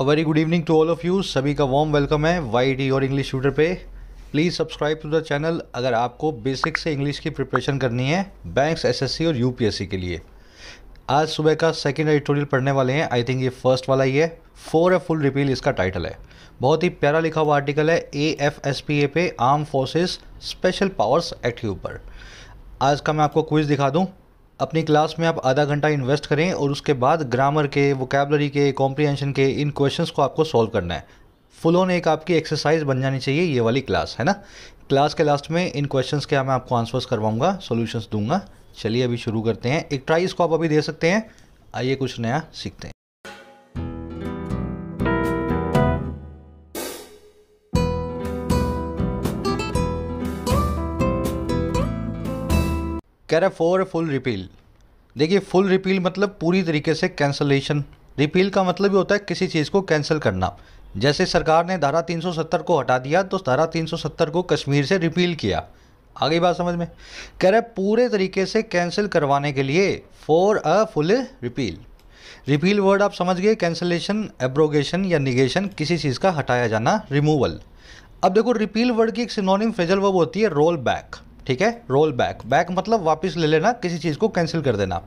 A very good evening to all of you सभी का warm welcome है Y D e और English tutor पे please subscribe to the channel अगर आपको बेसिक से इंग्लिश की प्रिपरेशन करनी है बैंक्स एसएससी और यूपीएससी के लिए आज सुबह का सेकेंड एडिटोरियल पढ़ने वाले हैं आई थिंक ये फर्स्ट वाला ही है फोर ए फुल रिपील इसका टाइटल है बहुत ही प्यारा लिखा हुआ आर्टिकल है A F S P A पे armed forces special powers act के ऊपर आज का मैं आपको क्विज दिखा दूँ अपनी क्लास में आप आधा घंटा इन्वेस्ट करें और उसके बाद ग्रामर के वोकेबलरी के कॉम्प्रीहेंशन के इन क्वेश्चंस को आपको सॉल्व करना है फुल ऑन एक आपकी एक्सरसाइज बन जानी चाहिए ये वाली क्लास है ना क्लास के लास्ट में इन क्वेश्चंस के मैं आपको आंसर्स करवाऊंगा सॉल्यूशंस दूंगा चलिए अभी शुरू करते हैं एक ट्राई इसको आप अभी दे सकते हैं आइए कुछ नया सीखते हैं कह रहा है फॉर ए फुल रिपील देखिए फुल रिपील मतलब पूरी तरीके से कैंसलेशन रिपील का मतलब ये होता है किसी चीज़ को कैंसिल करना जैसे सरकार ने धारा 370 को हटा दिया तो धारा 370 को कश्मीर से रिपील किया आगे बात समझ में कह रहे पूरे तरीके से कैंसिल करवाने के लिए for a full repeal repeal word आप समझ गए कैंसलेशन एब्रोगेशन या निगेशन किसी चीज़ का हटाया जाना रिमूवल अब देखो रिपील वर्ड की एक सिनोनिम फ्रेजल वर्ब होती है रोल बैक ठीक है रोल बैक बैक मतलब वापस ले लेना किसी चीज़ को कैंसिल कर देना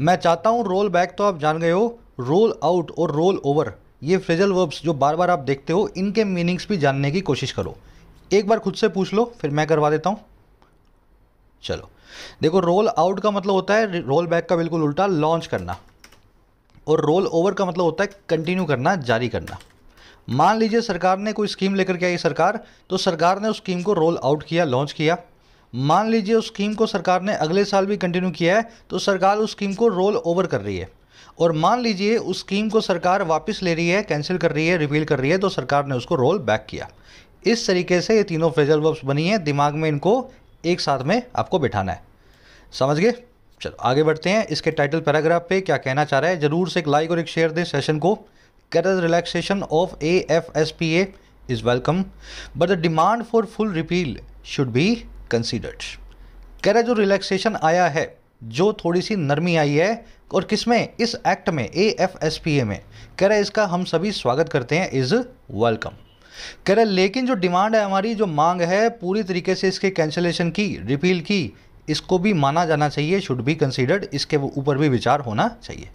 मैं चाहता हूँ रोल बैक तो आप जान गए हो रोल आउट और रोल ओवर ये फ्रेजल वर्ब्स जो बार बार आप देखते हो इनके मीनिंग्स भी जानने की कोशिश करो एक बार खुद से पूछ लो फिर मैं करवा देता हूँ चलो देखो रोल आउट का मतलब होता है रोल बैक का बिल्कुल उल्टा लॉन्च करना और रोल ओवर का मतलब होता है कंटिन्यू करना जारी करना मान लीजिए सरकार ने कोई स्कीम लेकर के आई सरकार तो सरकार ने उस स्कीम को रोल आउट किया लॉन्च किया मान लीजिए उस स्कीम को सरकार ने अगले साल भी कंटिन्यू किया है तो सरकार उस स्कीम को रोल ओवर कर रही है और मान लीजिए उस स्कीम को सरकार वापस ले रही है कैंसिल कर रही है रिवील कर रही है तो सरकार ने उसको रोल बैक किया इस तरीके से ये तीनों फ्रेजल वर्ब्स बनी है दिमाग में इनको एक साथ में आपको बिठाना है समझ गए चलो आगे बढ़ते हैं इसके टाइटल पैराग्राफ पे क्या कहना चाह रहा है ज़रूर से एक लाइक और एक शेयर दें सेशन को careful relaxation of A F S P A is welcome but the demand for full repeal should be considered कह रहा जो रिलैक्सेशन आया है जो थोड़ी सी नरमी आई है और किसमें इस एक्ट में A F S P A में कह रहा इसका हम सभी स्वागत करते हैं इज़ वेलकम कह रहा लेकिन जो डिमांड है हमारी जो मांग है पूरी तरीके से इसके कैंसिलेशन की रिपील की इसको भी माना जाना चाहिए शुड बी कंसिडर्ड इसके ऊपर भी विचार होना चाहिए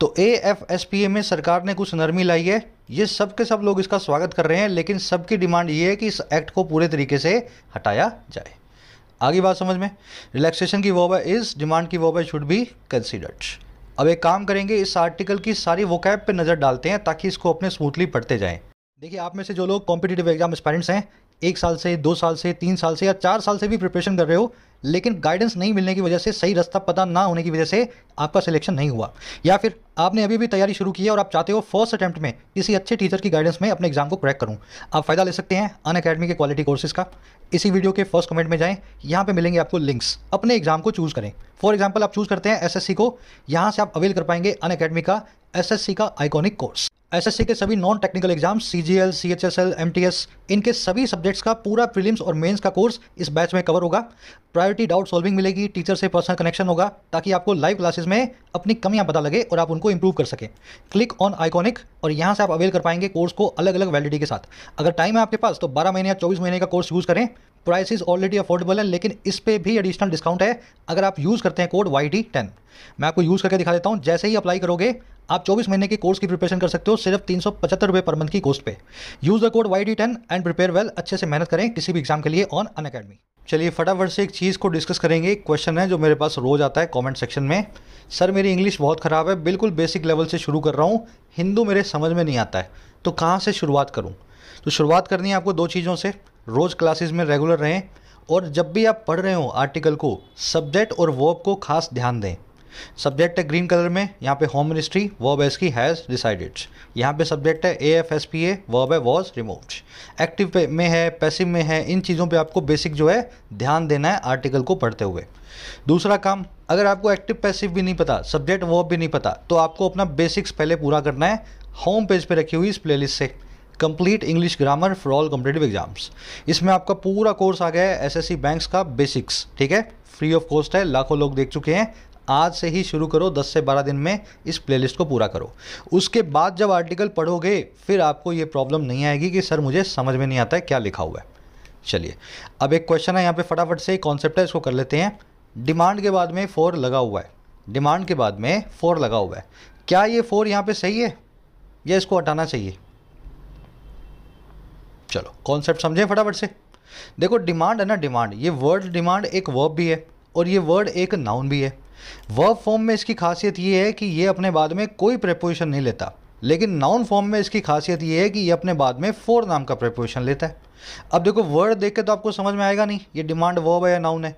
तो A F S P A में सरकार ने कुछ नरमी लाई है ये सब के सब लोग इसका स्वागत कर रहे हैं लेकिन सबकी डिमांड ये है कि इस एक्ट को पूरे तरीके से हटाया जाए आगे बात समझ में रिलैक्सेशन की वॉब इज डिमांड की वॉब शुड बी कंसिडर्ड अब एक काम करेंगे इस आर्टिकल की सारी वोकैब पे नज़र डालते हैं ताकि इसको अपने स्मूथली पढ़ते जाएं देखिए आप में से जो लोग कॉम्पिटेटिव एग्जाम स्पेरेंट्स हैं एक साल से दो साल से तीन साल से या चार साल से भी प्रिपरेशन कर रहे हो लेकिन गाइडेंस नहीं मिलने की वजह से सही रास्ता पता ना होने की वजह से आपका सिलेक्शन नहीं हुआ या फिर आपने अभी भी तैयारी शुरू की है और आप चाहते हो फर्स्ट अटैम्प्ट में किसी अच्छे टीचर की गाइडेंस में अपने एग्जाम को क्रैक करूँ आप फ़ायदा ले सकते हैं अन अकेडमी के क्वालिटी कोर्सेज का इसी वीडियो के फर्स्ट कमेंट में जाएं यहाँ पर मिलेंगे आपको लिंक्स अपने एग्जाम को चूज़ करें फॉर एग्जाम्पल आप चूज़ करते हैं एस को यहाँ से आप अवेल कर पाएंगे अन अकेडमी का एस का आइकॉनिक कोर्स एसएससी के सभी non technical exam CGL, CHSL, MTS इनके सभी सब्जेक्ट्स का पूरा प्रीलिम्स और मेंस का कोर्स इस बैच में कवर होगा प्रायोरिटी डाउट सॉल्विंग मिलेगी टीचर से पर्सनल कनेक्शन होगा ताकि आपको लाइव क्लासेस में अपनी कमियां पता लगे और आप उनको इंप्रूव कर सकें क्लिक ऑन आइकॉनिक और यहां से आप अवेल कर पाएंगे कोर्स को अलग अलग वैलिडिटी के साथ अगर टाइम है आपके पास तो बारह महीने या चौबीस महीने का कोर्स यूज़ करें प्राइस ऑलरेडी अफोर्डेबल है लेकिन इस पर भी एडिशनल डिस्काउंट है अगर आप यूज़ करते हैं कोड वाई टी टेन मैं आपको यूज़ करके दिखा देता हूँ जैसे ही अप्लाई करोगे आप 24 महीने के कोर्स की प्रिपरेशन कर सकते हो सिर्फ तीन सौ पर मंथ की कोर्स पे use the code Y D ten and prepare well अच्छे से मेहनत करें किसी भी एग्जाम के लिए ऑन अन अकेडमी चलिए फटाफट से एक चीज़ को डिस्कस करेंगे एक क्वेश्चन है जो मेरे पास रोज़ आता है कमेंट सेक्शन में सर मेरी इंग्लिश बहुत ख़राब है बिल्कुल बेसिक लेवल से शुरू कर रहा हूँ हिंदू मेरे समझ में नहीं आता है तो कहाँ से शुरुआत करूँ तो शुरुआत करनी है आपको दो चीज़ों से रोज़ क्लासेस में रेगुलर रहें और जब भी आप पढ़ रहे हो आर्टिकल को सब्जेक्ट और वर्ब को खास ध्यान दें सब्जेक्ट है ग्रीन कलर में यहाँ पे होम मिनिस्ट्री वर्ब है इसकी हैज़ डिसाइडेड यहाँ पे सब्जेक्ट है A F S P A verb है वॉज रिमूव्ड एक्टिव में है पैसिव में है इन चीज़ों पे आपको बेसिक जो है ध्यान देना है आर्टिकल को पढ़ते हुए दूसरा काम अगर आपको एक्टिव पैसिव भी नहीं पता सब्जेक्ट वर्ब भी नहीं पता तो आपको अपना बेसिक्स पहले पूरा करना है होम पेज पे रखी हुई इस प्लेलिस्ट से complete English grammar for all competitive exams इसमें आपका पूरा कोर्स आ गया है सी बैंक्स का बेसिक्स ठीक है फ्री ऑफ कॉस्ट है लाखों लोग देख चुके हैं आज से ही शुरू करो 10 से 12 दिन में इस प्लेलिस्ट को पूरा करो उसके बाद जब आर्टिकल पढ़ोगे फिर आपको ये प्रॉब्लम नहीं आएगी कि सर मुझे समझ में नहीं आता है क्या लिखा हुआ है चलिए अब एक क्वेश्चन है यहाँ पे फटाफट से कॉन्सेप्ट है इसको कर लेते हैं डिमांड के बाद में फोर लगा हुआ है डिमांड के बाद में फोर लगा हुआ है क्या ये फोर यहाँ पे सही है या इसको हटाना चाहिए चलो कॉन्सेप्ट समझें फटाफट से देखो डिमांड है ना डिमांड ये वर्ड डिमांड एक वर्ब भी है और ये वर्ड एक नाउन भी है वर्ब फॉर्म में इसकी खासियत ये है कि ये अपने बाद में कोई प्रेपोजिशन नहीं लेता लेकिन नाउन फॉर्म में इसकी खासियत ये है कि ये अपने बाद में फोर नाम का प्रेपोजिशन लेता है अब देखो वर्ड देख के तो आपको समझ में आएगा नहीं ये डिमांड वर्ब है या नाउन है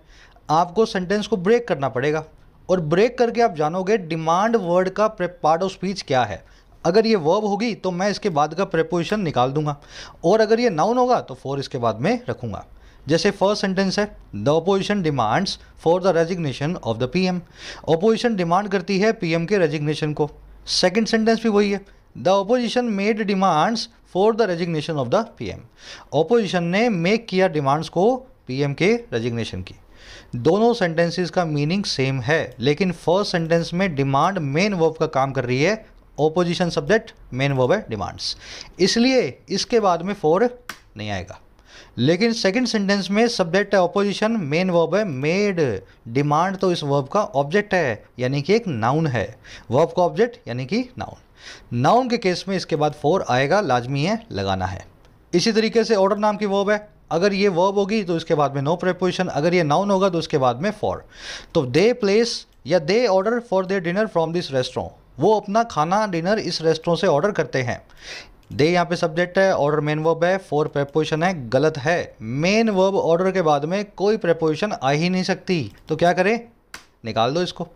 आपको सेंटेंस को ब्रेक करना पड़ेगा और ब्रेक करके आप जानोगे डिमांड वर्ड का पार्ट ऑफ स्पीच क्या है अगर ये वर्ब होगी तो मैं इसके बाद का प्रेपोजिशन निकाल दूंगा और अगर ये नाउन होगा तो फोर इसके बाद में रखूंगा जैसे फर्स्ट सेंटेंस है the opposition demands for the resignation of the PM opposition demand करती है पीएम के रेजिग्नेशन को सेकंड सेंटेंस भी वही है the opposition made demands for the resignation of the PM opposition ने मेक किया डिमांड्स को पीएम के रेजिग्नेशन की दोनों सेंटेंसेस का मीनिंग सेम है लेकिन फर्स्ट सेंटेंस में डिमांड मेन वर्ब का काम कर रही है ओपोजिशन सब्जेक्ट मेन वर्ब है डिमांड्स इसलिए इसके बाद में फोर नहीं आएगा लेकिन सेकंड सेंटेंस में सब्जेक्ट है ऑपोजिशन मेन वर्ब है मेड डिमांड तो इस वर्ब का ऑब्जेक्ट है यानी कि एक नाउन है वर्ब का ऑब्जेक्ट यानी कि नाउन नाउन के केस में इसके बाद फोर आएगा लाजमी है लगाना है इसी तरीके से ऑर्डर नाम की वर्ब है अगर ये वर्ब होगी तो इसके बाद में नो प्रपोजिशन अगर ये नाउन होगा तो उसके बाद में फॉर तो दे प्लेस या they order for they dinner from this restaurant वो अपना खाना डिनर इस रेस्टोरेंट से ऑर्डर करते हैं दे यहाँ पे सब्जेक्ट है ऑर्डर मेन वर्ब है फोर प्रेपोजिशन है गलत है मेन वर्ब ऑर्डर के बाद में कोई प्रेपोजिशन आ ही नहीं सकती तो क्या करें निकाल दो इसको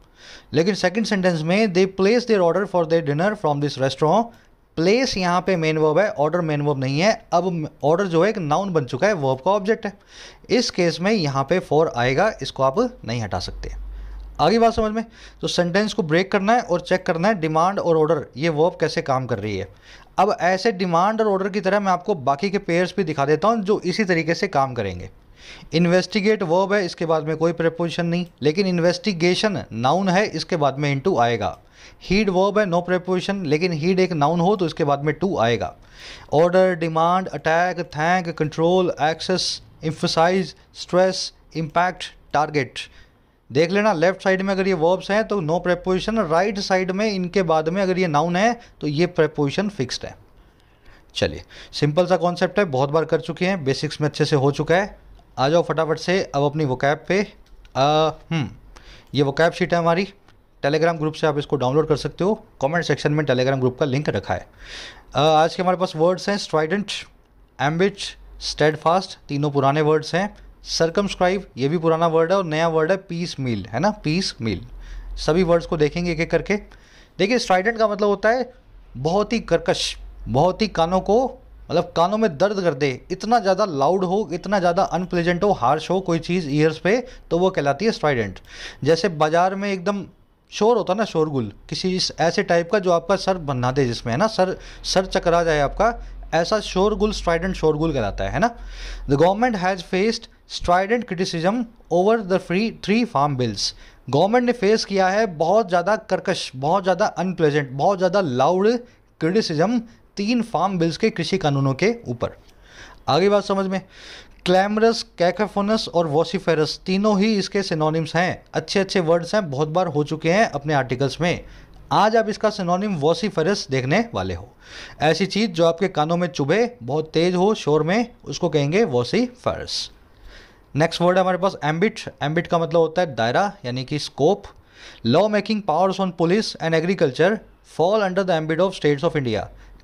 लेकिन सेकंड सेंटेंस में they place their order for their dinner from this restaurant place यहाँ पे मेन वर्ब है ऑर्डर मेन वर्ब नहीं है अब ऑर्डर जो है एक नाउन बन चुका है वर्ब का ऑब्जेक्ट है इस केस में यहाँ पे फोर आएगा इसको आप नहीं हटा सकते आगे बात समझ में तो सेंटेंस को ब्रेक करना है और चेक करना है डिमांड और ऑर्डर ये वर्ब कैसे काम कर रही है अब ऐसे डिमांड और ऑर्डर की तरह मैं आपको बाकी के पेयर्स भी दिखा देता हूँ जो इसी तरीके से काम करेंगे इन्वेस्टिगेट वर्ब है इसके बाद में कोई प्रपोजिशन नहीं लेकिन इन्वेस्टिगेशन नाउन है इसके बाद में इंटू आएगा हीड वर्ब है नो प्रपोजिशन लेकिन हीड एक नाउन हो तो इसके बाद में टू आएगा order demand attack thank control access emphasize stress impact target देख लेना लेफ्ट साइड में अगर ये वर्ब्स हैं तो नो प्रेपोजिशन राइट साइड में इनके बाद में अगर ये नाउन है तो ये प्रेपोजिशन फिक्स्ड है चलिए सिंपल सा कॉन्सेप्ट है बहुत बार कर चुके हैं बेसिक्स में अच्छे से हो चुका है आ जाओ फटाफट से अब अपनी वोकैब पे हम्म, ये वोकैब शीट है हमारी टेलीग्राम ग्रुप से आप इसको डाउनलोड कर सकते हो कमेंट सेक्शन में टेलीग्राम ग्रुप का लिंक रखा है आ, आज के हमारे पास वर्ड्स हैं स्ट्राइडेंट एम्बिच स्टेड तीनों पुराने वर्ड्स हैं सरकमस्क्राइब ये भी पुराना वर्ड है और नया वर्ड है पीस मील है ना पीस मील सभी वर्ड्स को देखेंगे एक एक करके देखिए स्ट्राइडेंट का मतलब होता है बहुत ही कर्कश बहुत ही कानों को मतलब कानों में दर्द कर दे इतना ज़्यादा लाउड हो इतना ज़्यादा अनप्लेजेंट हो हार्श हो कोई चीज़ ईयर्स पे तो वो कहलाती है स्ट्राइडेंट जैसे बाजार में एकदम शोर होता है ना शोरगुल किसी ऐसे टाइप का जो आपका सर बना दे जिसमें है ना सर सर चकरा जाए आपका ऐसा शोरगुल स्ट्राइडेंट शोरगुल कहलाता है ना the government has faced strident criticism over the free three farm bills government ने फेस किया है बहुत ज़्यादा कर्कश बहुत ज़्यादा अनप्लेजेंट बहुत ज़्यादा लाउड क्रिटिसिज्म तीन फार्म बिल्स के कृषि कानूनों के ऊपर आगे बात समझ में क्लैमरस कैकेफोनस और वॉसीफेरस तीनों ही इसके सिनोनिम्स हैं अच्छे अच्छे वर्ड्स हैं बहुत बार हो चुके हैं अपने आर्टिकल्स में आज आप इसका सिनोनिम वॉसीफेरस देखने वाले हो ऐसी चीज़ जो आपके कानों में चुभे बहुत तेज़ हो शोर में उसको कहेंगे वॉसीफेरस नेक्स्ट वर्ड हमारे पास एम्बिट एम्बिट का मतलब होता है दायरा यानी कि scope law making powers on police and agriculture fall under the ambit of states of India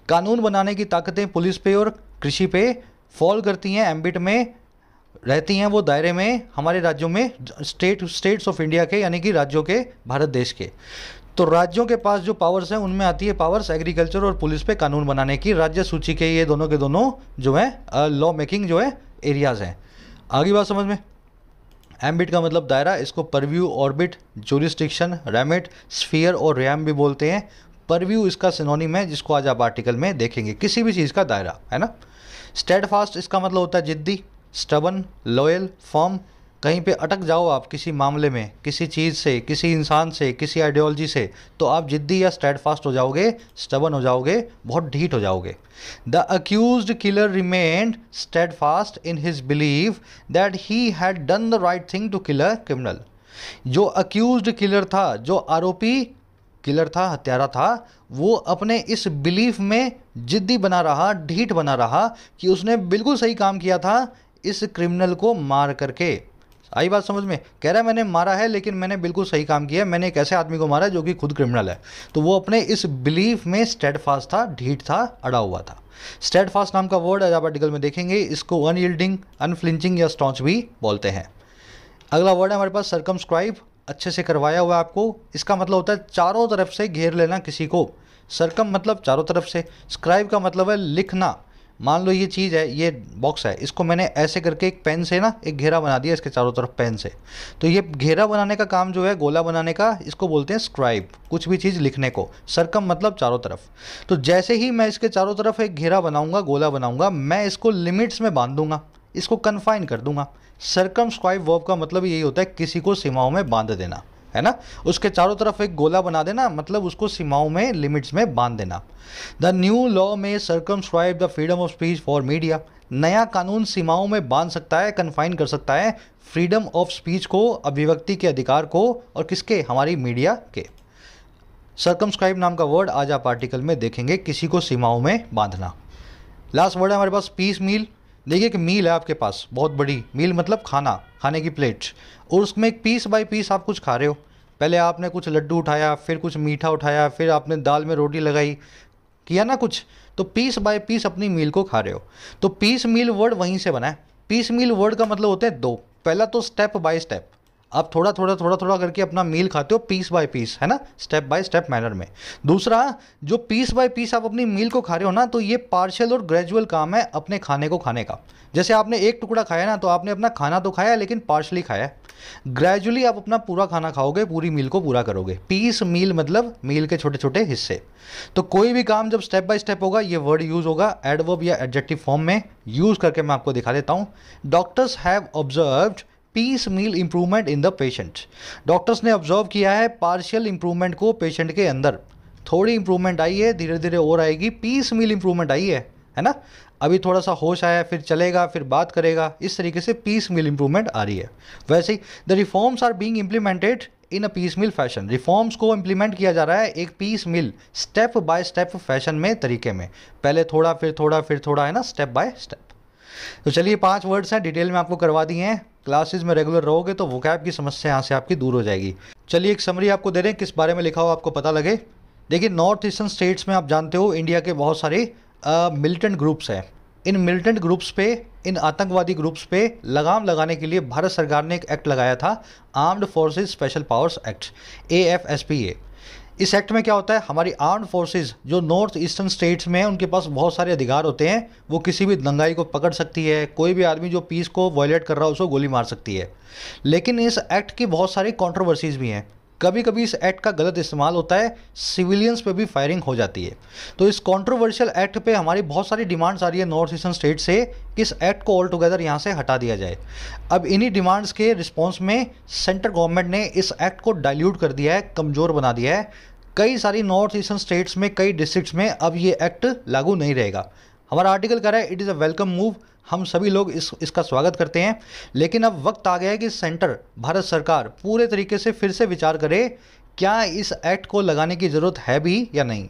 कानून बनाने की ताकतें पुलिस पे और कृषि पे फॉल करती हैं एम्बिट में रहती हैं वो दायरे में हमारे राज्यों में स्टेट स्टेट्स ऑफ इंडिया के यानी कि राज्यों के भारत देश के तो राज्यों के पास जो पावर्स हैं उनमें आती है पावर्स एग्रीकल्चर और पुलिस पे कानून बनाने की राज्य सूची के ये दोनों के दोनों जो है लॉ मेकिंग जो है एरियाज़ हैं आगे बात समझ में एम्बिट का मतलब दायरा इसको purview orbit jurisdiction remit sphere और रैम भी बोलते हैं परव्यू इसका सिनोनिम है जिसको आज आप आर्टिकल में देखेंगे किसी भी चीज़ का दायरा है ना स्टेड फास्ट इसका मतलब होता है जिद्दी स्टबन लॉयल फॉर्म कहीं पे अटक जाओ आप किसी मामले में किसी चीज़ से किसी इंसान से किसी आइडियोलॉजी से तो आप जिद्दी या फास्ट हो जाओगे स्टबन हो जाओगे बहुत ढीठ हो जाओगे the accused killer remained fast in his believe that he had done the right thing to killer criminal जो अक्यूज किलर था जो आरोपी किलर था हत्यारा था वो अपने इस बिलीफ में जिद्दी बना रहा ढीठ बना रहा कि उसने बिल्कुल सही काम किया था इस क्रिमिनल को मार करके आई बात समझ में कह रहा है मैंने मारा है लेकिन मैंने बिल्कुल सही काम किया मैंने एक ऐसे आदमी को मारा जो कि खुद क्रिमिनल है तो वो अपने इस बिलीफ में स्टेडफास्ट था ढीठ था अड़ा हुआ था स्टेडफास्ट नाम का वर्ड आज आप आर्टिकल में देखेंगे इसको अनयील्डिंग अनफ्लिंचिंग या स्टॉन्च भी बोलते हैं अगला वर्ड है हमारे पास सरकमस्क्राइब अच्छे से करवाया हुआ आपको इसका मतलब होता है चारों तरफ से घेर लेना किसी को सरकम मतलब चारों तरफ से स्क्राइब का मतलब है लिखना मान लो ये चीज़ है ये बॉक्स है इसको मैंने ऐसे करके एक पेन से ना एक घेरा बना दिया इसके चारों तरफ पेन से तो ये घेरा बनाने का काम जो है गोला बनाने का इसको बोलते हैं स्क्राइब कुछ भी चीज़ लिखने को सरकम मतलब चारों तरफ तो जैसे ही मैं इसके चारों तरफ एक घेरा बनाऊँगा गोला बनाऊँगा मैं इसको लिमिट्स में बांध दूंगा इसको कन्फाइन कर दूंगा सरकम स्क्राइब वर्ब का मतलब यही होता है किसी को सीमाओं में बांध देना है ना उसके चारों तरफ एक गोला बना देना मतलब उसको सीमाओं में लिमिट्स में बांध देना the new law may circum the freedom of speech for media नया कानून सीमाओं में बांध सकता है कन्फाइन कर सकता है फ्रीडम ऑफ स्पीच को अभिव्यक्ति के अधिकार को और किसके हमारी मीडिया के सरकमस्क्राइब नाम का वर्ड आज आप आर्टिकल में देखेंगे किसी को सीमाओं में बांधना लास्ट वर्ड है हमारे पास पीस मील देखिए एक मील है आपके पास बहुत बड़ी मील मतलब खाना खाने की प्लेट और उसमें एक पीस बाय पीस आप कुछ खा रहे हो पहले आपने कुछ लड्डू उठाया फिर कुछ मीठा उठाया फिर आपने दाल में रोटी लगाई किया ना कुछ तो पीस बाय पीस अपनी मील को खा रहे हो तो पीस मील वर्ड वहीं से बना है पीस मील वर्ड का मतलब होता है दो पहला तो स्टेप बाय स्टेप आप थोड़ा थोड़ा थोड़ा थोड़ा करके अपना मील खाते हो पीस बाय पीस है ना स्टेप बाय स्टेप मैनर में दूसरा जो पीस बाय पीस आप अपनी मील को खा रहे हो ना तो ये पार्शियल और ग्रेजुअल काम है अपने खाने को खाने का जैसे आपने एक टुकड़ा खाया ना तो आपने अपना खाना तो खाया लेकिन पार्शली खाया है ग्रेजुअली आप अपना पूरा खाना खाओगे पूरी मील को पूरा करोगे पीस मील मतलब मील के छोटे छोटे हिस्से तो कोई भी काम जब स्टेप बाय स्टेप होगा ये वर्ड यूज़ होगा एडवर्ब या एडजेक्टिव फॉर्म में यूज़ करके मैं आपको दिखा देता हूँ doctors have observe piecemeal improvement in the patient doctors ने ऑब्जर्व किया है पार्शियल इंप्रूवमेंट को पेशेंट के अंदर थोड़ी इंप्रूवमेंट आई है धीरे धीरे और आएगी पीस मील इंप्रूवमेंट आई है है ना अभी थोड़ा सा होश आया फिर चलेगा फिर बात करेगा इस तरीके से पीस मिल इंप्रूवमेंट आ रही है वैसे ही the reforms are being implemented in a piecemeal fashion reforms को इम्प्लीमेंट किया जा रहा है एक piecemeal step by step fashion में तरीके में पहले थोड़ा फिर थोड़ा फिर थोड़ा है ना स्टेप बाय स्टेप तो चलिए पांच वर्ड्स हैं डिटेल में आपको करवा दिए हैं क्लासेस में रेगुलर रहोगे तो वोकैब की समस्या यहाँ से आपकी दूर हो जाएगी चलिए एक समरी आपको दे रहे हैं किस बारे में लिखा हो आपको पता लगे देखिए नॉर्थ ईस्टर्न स्टेट्स में आप जानते हो इंडिया के बहुत सारे मिलिटेंट ग्रुप्स हैं इन मिलिटेंट ग्रुप्स पे इन आतंकवादी ग्रुप्स पे लगाम लगाने के लिए भारत सरकार ने एक एक्ट लगाया था armed forces special powers act A F S P A इस एक्ट में क्या होता है हमारी आर्म्ड फोर्सेज जो नॉर्थ ईस्टर्न स्टेट्स में हैं उनके पास बहुत सारे अधिकार होते हैं वो किसी भी दंगाई को पकड़ सकती है कोई भी आदमी जो पीस को वायलेट कर रहा है उसको गोली मार सकती है लेकिन इस एक्ट की बहुत सारी कॉन्ट्रोवर्सीज़ भी हैं कभी कभी इस एक्ट का गलत इस्तेमाल होता है सिविलियंस पे भी फायरिंग हो जाती है तो इस कॉन्ट्रोवर्शियल एक्ट पे हमारी बहुत सारी डिमांड्स आ रही है नॉर्थ ईस्टर्न स्टेट से कि इस एक्ट को ऑल टुगेदर यहाँ से हटा दिया जाए अब इन्हीं डिमांड्स के रिस्पॉन्स में सेंट्रल गवर्नमेंट ने इस एक्ट को डायल्यूट कर दिया है कमज़ोर बना दिया है कई सारी नॉर्थ ईस्टर्न स्टेट्स में कई डिस्ट्रिक्ट में अब ये एक्ट लागू नहीं रहेगा हमारा आर्टिकल कह रहा है it is a welcome move हम सभी लोग इस इसका स्वागत करते हैं लेकिन अब वक्त आ गया है कि सेंटर भारत सरकार पूरे तरीके से फिर से विचार करे क्या इस एक्ट को लगाने की ज़रूरत है भी या नहीं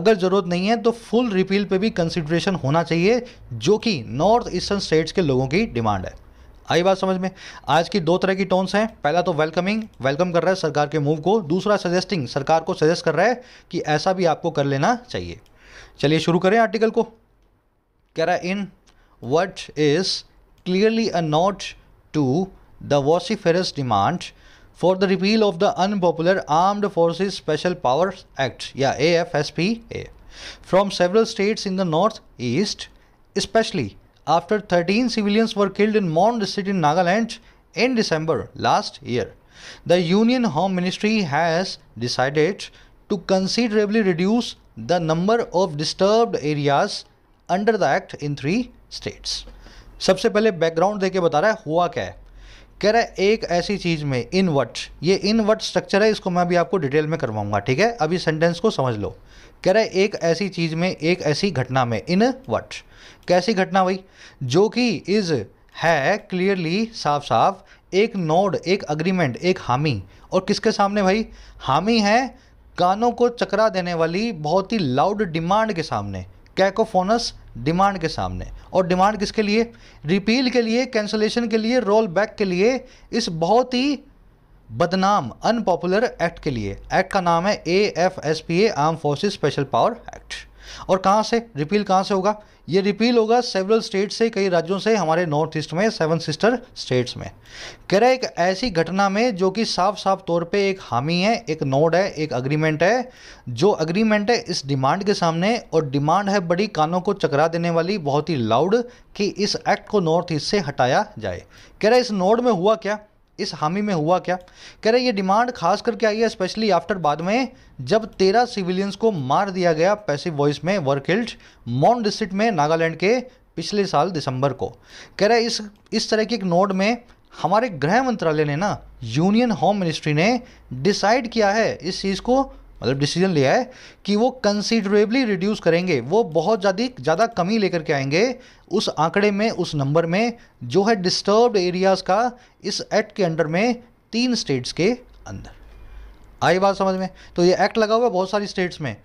अगर ज़रूरत नहीं है तो फुल रिपील पे भी कंसिड्रेशन होना चाहिए जो कि नॉर्थ ईस्टर्न स्टेट्स के लोगों की डिमांड है आई बात समझ में आज की दो तरह की टोन्स हैं पहला तो वेलकमिंग वेलकम कर रहा है सरकार के मूव को दूसरा सजेस्टिंग सरकार को सजेस्ट कर रहा है कि ऐसा भी आपको कर लेना चाहिए चलिए शुरू करें आर्टिकल को Karain, what is clearly a nod to the vociferous demand for the repeal of the unpopular Armed Forces Special Powers Act, yeah, AFSPA, from several states in the North East, especially after 13 civilians were killed in Mon District in Nagaland in December last year. The Union Home Ministry has decided to considerably reduce the number of disturbed areas under the act in three states सबसे पहले background देके बता रहा है हुआ क्या है कह रहा है एक ऐसी चीज़ में इन वट ये इन वर्ड स्ट्रक्चर है इसको मैं अभी आपको डिटेल में करवाऊंगा ठीक है अभी सेंटेंस को समझ लो कह रहा है एक ऐसी चीज़ में एक ऐसी घटना में इन वट कैसी घटना भाई जो कि इज़ है क्लियरली साफ साफ एक नोड एक अग्रीमेंट एक हामी और किसके सामने भाई हामी है कानों को चकरा देने वाली बहुत ही लाउड डिमांड के सामने कैकोफोनस डिमांड के सामने और डिमांड किसके लिए रिपील के लिए कैंसलेशन के लिए रोल बैक के लिए इस बहुत ही बदनाम अनपॉपुलर एक्ट के लिए एक्ट का नाम है A F S P A arm forces special power act और कहाँ से रिपील कहाँ से होगा ये रिपील होगा सेवरल स्टेट से कई राज्यों से हमारे नॉर्थ ईस्ट में सेवन सिस्टर स्टेट्स में कह रहा है एक ऐसी घटना में जो कि साफ साफ तौर पे एक हामी है एक नोड है एक अग्रीमेंट है जो अग्रीमेंट है इस डिमांड के सामने और डिमांड है बड़ी कानों को चकरा देने वाली बहुत ही लाउड कि इस एक्ट को नॉर्थ ईस्ट से हटाया जाए कह रहा है इस नोड में हुआ क्या इस हामी में हुआ क्या कह रहे ये डिमांड खास करके आई है स्पेशली आफ्टर बाद में जब तेरह सिविलियंस को मार दिया गया पैसिव वॉइस में वर्किल्ड मॉन डिस्ट्रिक्ट में नागालैंड के पिछले साल दिसंबर को कह रहे इस इस तरह के एक नोट में हमारे गृह मंत्रालय ने ना यूनियन होम मिनिस्ट्री ने डिसाइड किया है इस चीज़ को मतलब डिसीजन लिया है कि वो कंसिडरेबली रिड्यूस करेंगे वो बहुत ज़्यादा ज़्यादा कमी लेकर के आएंगे उस आंकड़े में उस नंबर में जो है डिस्टर्ब्ड एरियाज़ का इस एक्ट के अंडर में तीन स्टेट्स के अंदर आई बात समझ में तो ये एक्ट लगा हुआ है बहुत सारी स्टेट्स में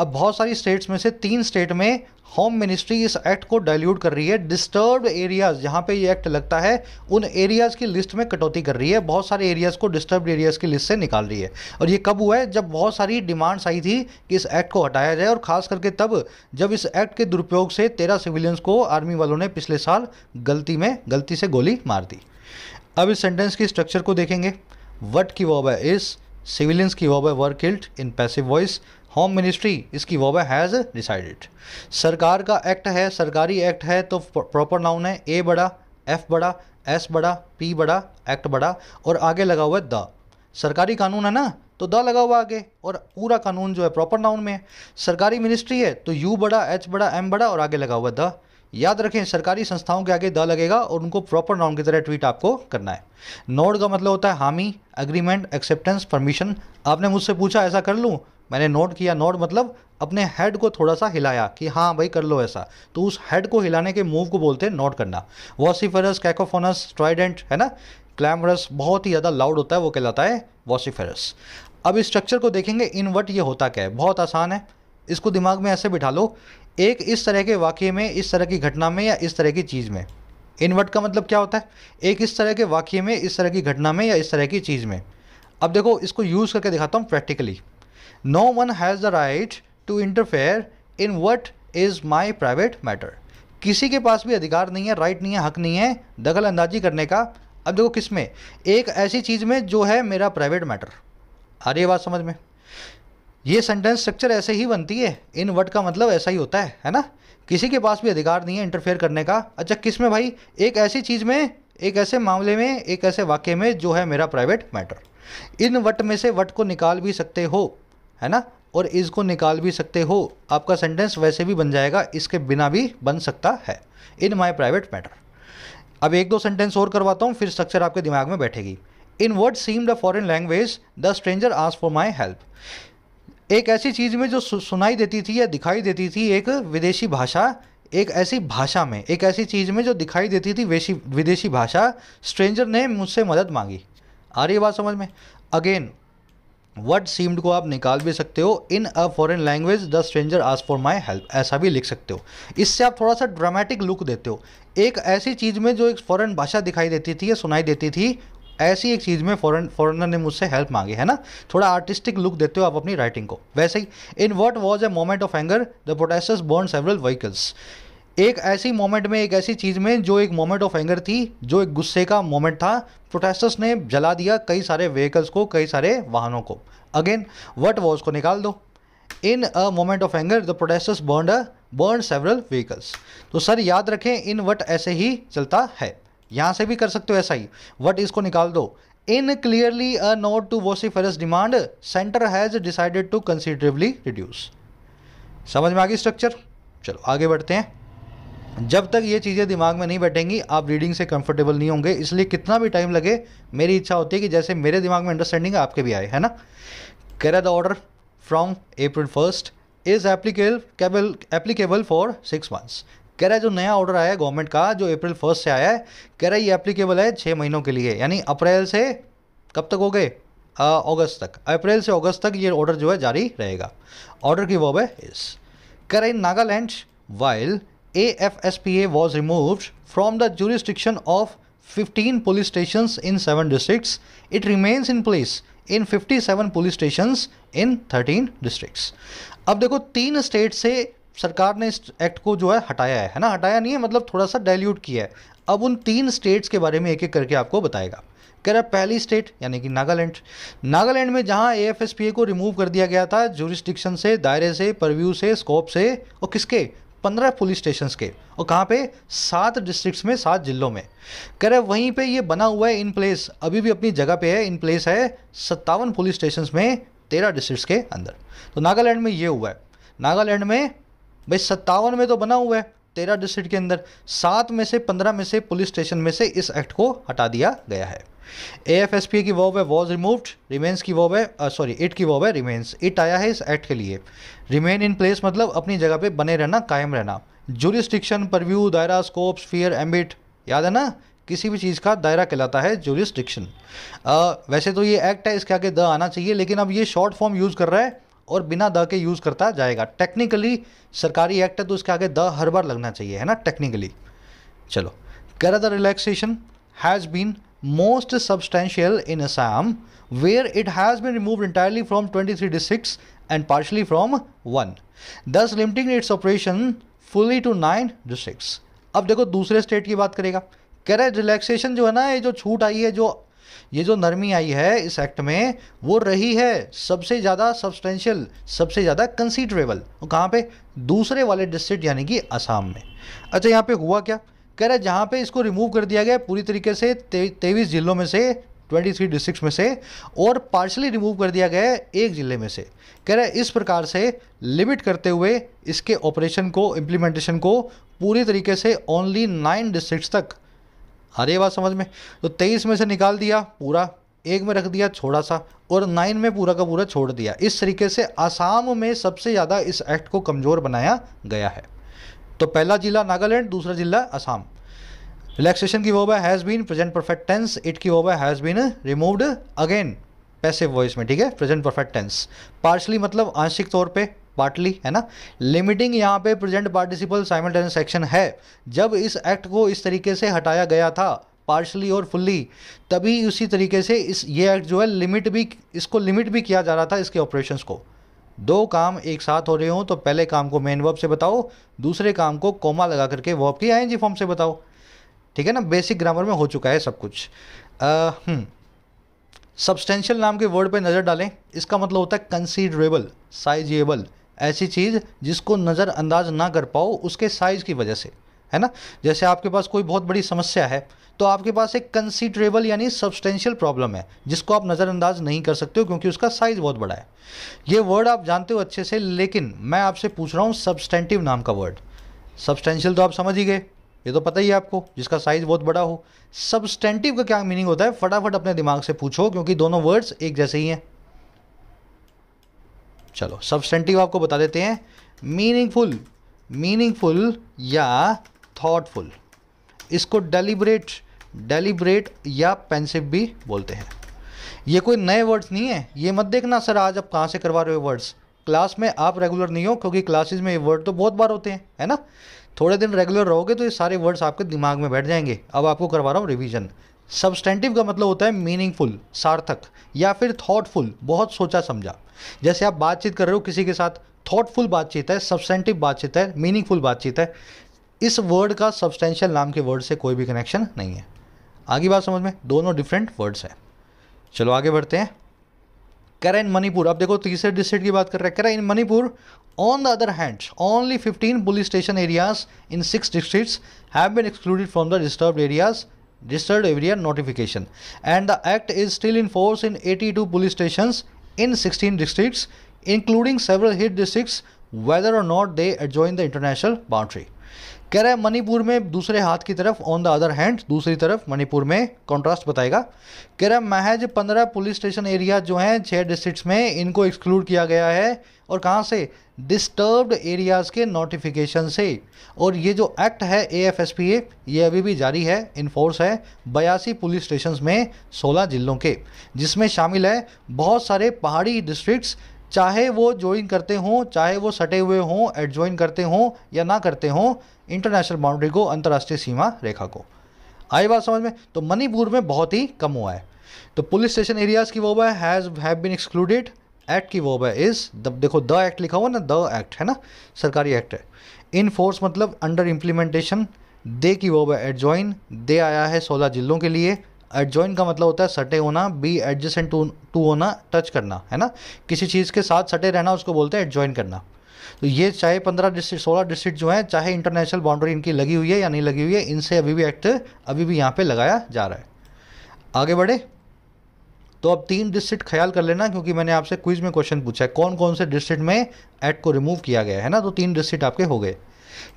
अब बहुत सारी स्टेट्स में से तीन स्टेट में होम मिनिस्ट्री इस एक्ट को डायल्यूट कर रही है डिस्टर्ब एरियाज जहाँ पे ये एक्ट लगता है उन एरियाज की लिस्ट में कटौती कर रही है बहुत सारे एरियाज को डिस्टर्ब एरियाज की लिस्ट से निकाल रही है और ये कब हुआ है जब बहुत सारी डिमांड्स आई थी कि इस एक्ट को हटाया जाए और खास करके तब जब इस एक्ट के दुरुपयोग से तेरह सिविलियंस को आर्मी वालों ने पिछले साल गलती में गलती से गोली मार दी अब इस सेंटेंस की स्ट्रक्चर को देखेंगे वट की वॉब है इस सिविलियंस की वॉब है were killed in passive voice home ministry इसकी वॉबा हैज़ डिसाइडेड सरकार का एक्ट है सरकारी एक्ट है तो प्रॉपर नाउन है ए बड़ा एफ बड़ा एस बड़ा पी बड़ा एक्ट बड़ा और आगे लगा हुआ है द सरकारी कानून है ना तो द लगा हुआ आगे और पूरा कानून जो है प्रॉपर नाउन में है सरकारी मिनिस्ट्री है तो यू बड़ा एच बड़ा एम बड़ा और आगे लगा हुआ द याद रखें सरकारी संस्थाओं के आगे द लगेगा और उनको प्रॉपर नाउन की तरह ट्वीट आपको करना है नोड का मतलब होता है हामी अग्रीमेंट एक्सेप्टेंस परमिशन आपने मुझसे पूछा ऐसा कर लूँ मैंने नोट किया नोट मतलब अपने हेड को थोड़ा सा हिलाया कि हाँ भाई कर लो ऐसा तो उस हेड को हिलाने के मूव को बोलते हैं नोट करना वॉसीफेरस कैकोफोनस ट्राइडेंट है ना क्लैमरस बहुत ही ज़्यादा लाउड होता है वो कहलाता है वॉसीफेरस अब इस स्ट्रक्चर को देखेंगे इनवर्ट ये होता क्या है बहुत आसान है इसको दिमाग में ऐसे बिठा लो एक इस तरह के वाक्य में इस तरह की घटना में या इस तरह की चीज़ में इनवर्ट का मतलब क्या होता है एक इस तरह के वाक्य में इस तरह की घटना में या इस तरह की चीज़ में अब देखो इसको यूज़ करके दिखाता हूँ practically no one has the right to interfere in what is my private matter किसी के पास भी अधिकार नहीं है राइट नहीं है हक नहीं है दखल अंदाजी करने का अब देखो किस में एक ऐसी चीज़ में जो है मेरा प्राइवेट मैटर आ रही है बात समझ में ये सेंटेंस स्ट्रक्चर ऐसे ही बनती है इन वर्ड का मतलब ऐसा ही होता है है ना किसी के पास भी अधिकार नहीं है इंटरफेयर करने का अच्छा किस में भाई एक ऐसी चीज़ में एक ऐसे मामले में एक ऐसे वाक्य में जो है मेरा private matter in what may से वट को निकाल भी सकते हो है ना और इसको निकाल भी सकते हो आपका सेंटेंस वैसे भी बन जाएगा इसके बिना भी बन सकता है इन माई प्राइवेट मैटर अब एक दो सेंटेंस और करवाता हूँ फिर स्ट्रक्चर आपके दिमाग में बैठेगी in word seem the foreign language the stranger आज फॉर माई हेल्प एक ऐसी चीज़ में जो सुनाई देती थी या दिखाई देती थी एक विदेशी भाषा एक ऐसी भाषा में एक ऐसी चीज़ में जो दिखाई देती थी विदेशी भाषा स्ट्रेंजर ने मुझसे मदद मांगी आ रही है बात समझ में अगेन वट सीम्ड को आप निकाल भी सकते हो in a foreign language the stranger आज फॉर माई हेल्प ऐसा भी लिख सकते हो इससे आप थोड़ा सा ड्रामेटिक लुक देते हो एक ऐसी चीज़ में जो एक फॉरन भाषा दिखाई देती थी या सुनाई देती थी ऐसी एक चीज़ में फॉरन फॉरनर ने मुझसे हेल्प मांगी है ना थोड़ा आर्टिस्टिक लुक देते हो आप अपनी राइटिंग को वैसे ही in what was a moment of anger the protesters burn several vehicles एक ऐसी मोमेंट में एक ऐसी चीज़ में जो एक मोमेंट ऑफ एंगर थी जो एक गुस्से का मोमेंट था प्रोटेस्टर्स ने जला दिया कई सारे व्हीकल्स को कई सारे वाहनों को अगेन वट वॉज को निकाल दो in a moment of anger the protesters burn a burn several vehicles तो सर याद रखें इन वट ऐसे ही चलता है यहाँ से भी कर सकते हो ऐसा ही वट इसको निकाल दो in clearly a nod to vociferous demand centre has decided to considerably reduce समझ में आ गई स्ट्रक्चर चलो आगे बढ़ते हैं जब तक ये चीज़ें दिमाग में नहीं बैठेंगी आप रीडिंग से कंफर्टेबल नहीं होंगे इसलिए कितना भी टाइम लगे मेरी इच्छा होती है कि जैसे मेरे दिमाग में अंडरस्टैंडिंग आपके भी आए है ना कैरा the order from April first is applicable applicable for six months कह रहा है जो नया ऑर्डर आया है गवर्नमेंट का जो अप्रैल फर्स्ट से आया है कह रहा है ये एप्लीकेबल है छः महीनों के लिए यानी अप्रैल से कब तक हो गए अगस्त तक अप्रैल से अगस्त तक ये ऑर्डर जो है जारी रहेगा ऑर्डर की वर्ब है इस कह रहा है Nagaland while AFSPA was removed from the jurisdiction of 15 police stations in 7 districts. It remains in place in 57 police station in 13 district अब देखो तीन स्टेट से सरकार ने इस एक्ट को जो है हटाया है है ना हटाया नहीं है मतलब थोड़ा सा डाइल्यूट किया है अब उन तीन स्टेट्स के बारे में एक एक करके आपको बताएगा कह रहा पहली स्टेट यानी कि नागालैंड नागालैंड में जहां ए को रिमूव कर दिया गया था जूरिस्टिक्शन से दायरे से परव्यू से स्कोप से और किसके पंद्रह पुलिस स्टेशन के और कहाँ पे सात डिस्ट्रिक्ट्स में सात जिलों में कह रहे वहीं पे ये बना हुआ है इन प्लेस अभी भी अपनी जगह पे है इन प्लेस है सत्तावन पुलिस स्टेशन में तेरह डिस्ट्रिक्ट्स के अंदर तो नागालैंड में ये हुआ है नागालैंड में भाई सत्तावन में तो बना हुआ है तेरह डिस्ट्रिक्ट के अंदर सात में से पंद्रह में से पुलिस स्टेशन में से इस एक्ट को हटा दिया गया है ए एफ एस पी की वॉब है वॉज रिमूव्ड रिमेन्स की वॉब है सॉरी इट की वॉब है रिमेन्स इट आया है इस एक्ट के लिए रिमेन इन प्लेस मतलब अपनी जगह पे बने रहना कायम रहना जुरिस्टिक्शन परव्यू दायरा स्कोप स्फीयर एम्बिट याद है ना किसी भी चीज़ का दायरा कहलाता है जुरिस्टिक्शन वैसे तो ये एक्ट है इसके आगे द आना चाहिए लेकिन अब ये शॉर्ट फॉर्म यूज़ कर रहा है और बिना द के यूज़ करता जाएगा टेक्निकली सरकारी एक्ट है तो उसके आगे द हर बार लगना चाहिए है ना टेक्निकली चलो कर the relaxation has been most substantial in Assam where it has been remove entirely from twenty three districts and partly from one दस limiting its operation fully to nine districts अब देखो दूसरे स्टेट की बात करेगा कह रहे रिलैक्सेशन जो है ना ये जो छूट आई है जो ये जो नरमी आई है इस एक्ट में वो रही है सबसे ज़्यादा सब्सटेंशियल सबसे ज़्यादा कंसीडरेबल कहाँ पे दूसरे वाले डिस्ट्रिक्ट यानी कि असम में अच्छा यहाँ पे हुआ क्या कह रहा है जहाँ पे इसको रिमूव कर दिया गया पूरी तरीके से ते, तेईस जिलों में से 23 डिस्ट्रिक्ट में से और पार्शली रिमूव कर दिया गया एक ज़िले में से कह रहा है इस प्रकार से लिमिट करते हुए इसके ऑपरेशन को इम्प्लीमेंटेशन को पूरी तरीके से ओनली नाइन डिस्ट्रिक्ट तक आ रही बात समझ में तो तेईस में से निकाल दिया पूरा एक में रख दिया छोड़ा सा और नाइन में पूरा का पूरा छोड़ दिया इस तरीके से आसाम में सबसे ज़्यादा इस एक्ट को कमज़ोर बनाया गया है तो पहला जिला नागालैंड दूसरा जिला आसाम रिलैक्सेशन की verb has been present perfect tense it की verb has been removed again passive voice में ठीक है प्रेजेंट परफेक्ट टेंस पार्शली मतलब आंशिक तौर पे पार्टली है ना लिमिटिंग यहाँ पे प्रेजेंट पार्टिसिपल साइमल्टेनियस सेक्शन है जब इस एक्ट को इस तरीके से हटाया गया था पार्शली और फुल्ली तभी उसी तरीके से इस ये एक्ट जो है लिमिट भी इसको लिमिट भी किया जा रहा था इसके ऑपरेशंस को दो काम एक साथ हो रहे हों तो पहले काम को मेन वर्ब से बताओ दूसरे काम को कोमा लगा करके वर्ब की आई फॉर्म से बताओ ठीक है ना बेसिक ग्रामर में हो चुका है सब कुछ सब्सटेंशियल हम्म। नाम के वर्ड पे नज़र डालें इसका मतलब होता है कंसीडरेबल साइजिएबल ऐसी चीज़ जिसको नज़रअंदाज ना कर पाओ उसके साइज़ की वजह से है ना जैसे आपके पास कोई बहुत बड़ी समस्या है तो आपके पास एक कंसिडरेबल यानी सब्सटेंशियल प्रॉब्लम है जिसको आप नज़रअंदाज नहीं कर सकते हो क्योंकि उसका साइज़ बहुत बड़ा है ये वर्ड आप जानते हो अच्छे से लेकिन मैं आपसे पूछ रहा हूँ सब्सटेंटिव नाम का वर्ड सब्सटेंशियल तो आप समझ ही गए ये तो पता ही है आपको जिसका साइज़ बहुत बड़ा हो सब्सटेंटिव का क्या मीनिंग होता है फटाफट अपने दिमाग से पूछो क्योंकि दोनों वर्ड्स एक जैसे ही हैं चलो सब्सटेंटिव आपको बता देते हैं मीनिंगफुल मीनिंगफुल या थॉटफुल इसको डेलिब्रेट डेलीबरेट या पेंसिव भी बोलते हैं ये कोई नए वर्ड्स नहीं है ये मत देखना सर आज आप कहाँ से करवा रहे हो वर्ड्स क्लास में आप रेगुलर नहीं हो क्योंकि क्लासेस में ये वर्ड तो बहुत बार होते हैं है ना थोड़े दिन रेगुलर रहोगे तो ये सारे वर्ड्स आपके दिमाग में बैठ जाएंगे अब आपको करवा रहा हूँ रिविज़न सब्सटेंटिव का मतलब होता है मीनिंगफुल सार्थक या फिर थॉटफुल बहुत सोचा समझा जैसे आप बातचीत कर रहे हो किसी के साथ थॉटफुल बातचीत है सब्सटेंटिव बातचीत है मीनिंगफुल बातचीत है इस वर्ड का सब्सटेंशियल नाम के वर्ड से कोई भी कनेक्शन नहीं है आगे बात समझ में दोनों डिफरेंट वर्ड्स हैं चलो आगे बढ़ते हैं करेन मणिपुर आप देखो तीसरे डिस्ट्रिक्ट की बात कर रहे हैं करेन Manipur on the other hand only 15 police station areas in six districts have been excluded from the disturb areas registered area notification and the act is still in force in 82 police stations in 16 districts including several hit districts whether or not they adjoin the international boundary कह रहा है मणिपुर में दूसरे हाथ की तरफ on the other hand दूसरी तरफ मणिपुर में कॉन्ट्रास्ट बताएगा कह रहा है महज पंद्रह पुलिस स्टेशन एरिया जो हैं छः डिस्ट्रिक्ट्स में इनको एक्सक्लूड किया गया है और कहाँ से डिस्टर्ब्ड एरियाज़ के नोटिफिकेशन से और ये जो एक्ट है A F S P A ये अभी भी जारी है इनफोर्स है बयासी पुलिस स्टेशन में सोलह जिलों के जिसमें शामिल है बहुत सारे पहाड़ी डिस्ट्रिक्ट्स चाहे वो ज्वाइन करते हों चाहे वो सटे हुए हों एडजॉइन करते हों या ना करते हों इंटरनेशनल बाउंड्री को अंतर्राष्ट्रीय सीमा रेखा को आई बात समझ में तो मणिपुर में बहुत ही कम हुआ है तो पुलिस स्टेशन एरियाज की वो हुआ has have been excluded act की वो है इज देखो द एक्ट लिखा हुआ ना द एक्ट है ना सरकारी एक्ट है इन फोर्स मतलब अंडर इम्प्लीमेंटेशन दे की वो है एडजॉइन दे आया है सोलह जिलों के लिए एडजॉइन का मतलब होता है सटे होना बी एडजस्टेंट टू टू होना टच करना है ना किसी चीज़ के साथ सटे रहना उसको बोलते हैं एडजॉइन करना तो ये चाहे पंद्रह डिस्ट्रिक्ट सोलह डिस्ट्रिक्ट जो हैं चाहे इंटरनेशनल बाउंड्री इनकी लगी हुई है या नहीं लगी हुई है इनसे अभी भी एक्ट अभी भी यहाँ पर लगाया जा रहा है आगे बढ़े तो अब तीन डिस्ट्रिक्ट ख्याल कर लेना क्योंकि मैंने आपसे क्विज में क्वेश्चन पूछा है कौन कौन से डिस्ट्रिक्ट में एक्ट को रिमूव किया गया है ना तो तीन डिस्ट्रिक्ट आपके हो गए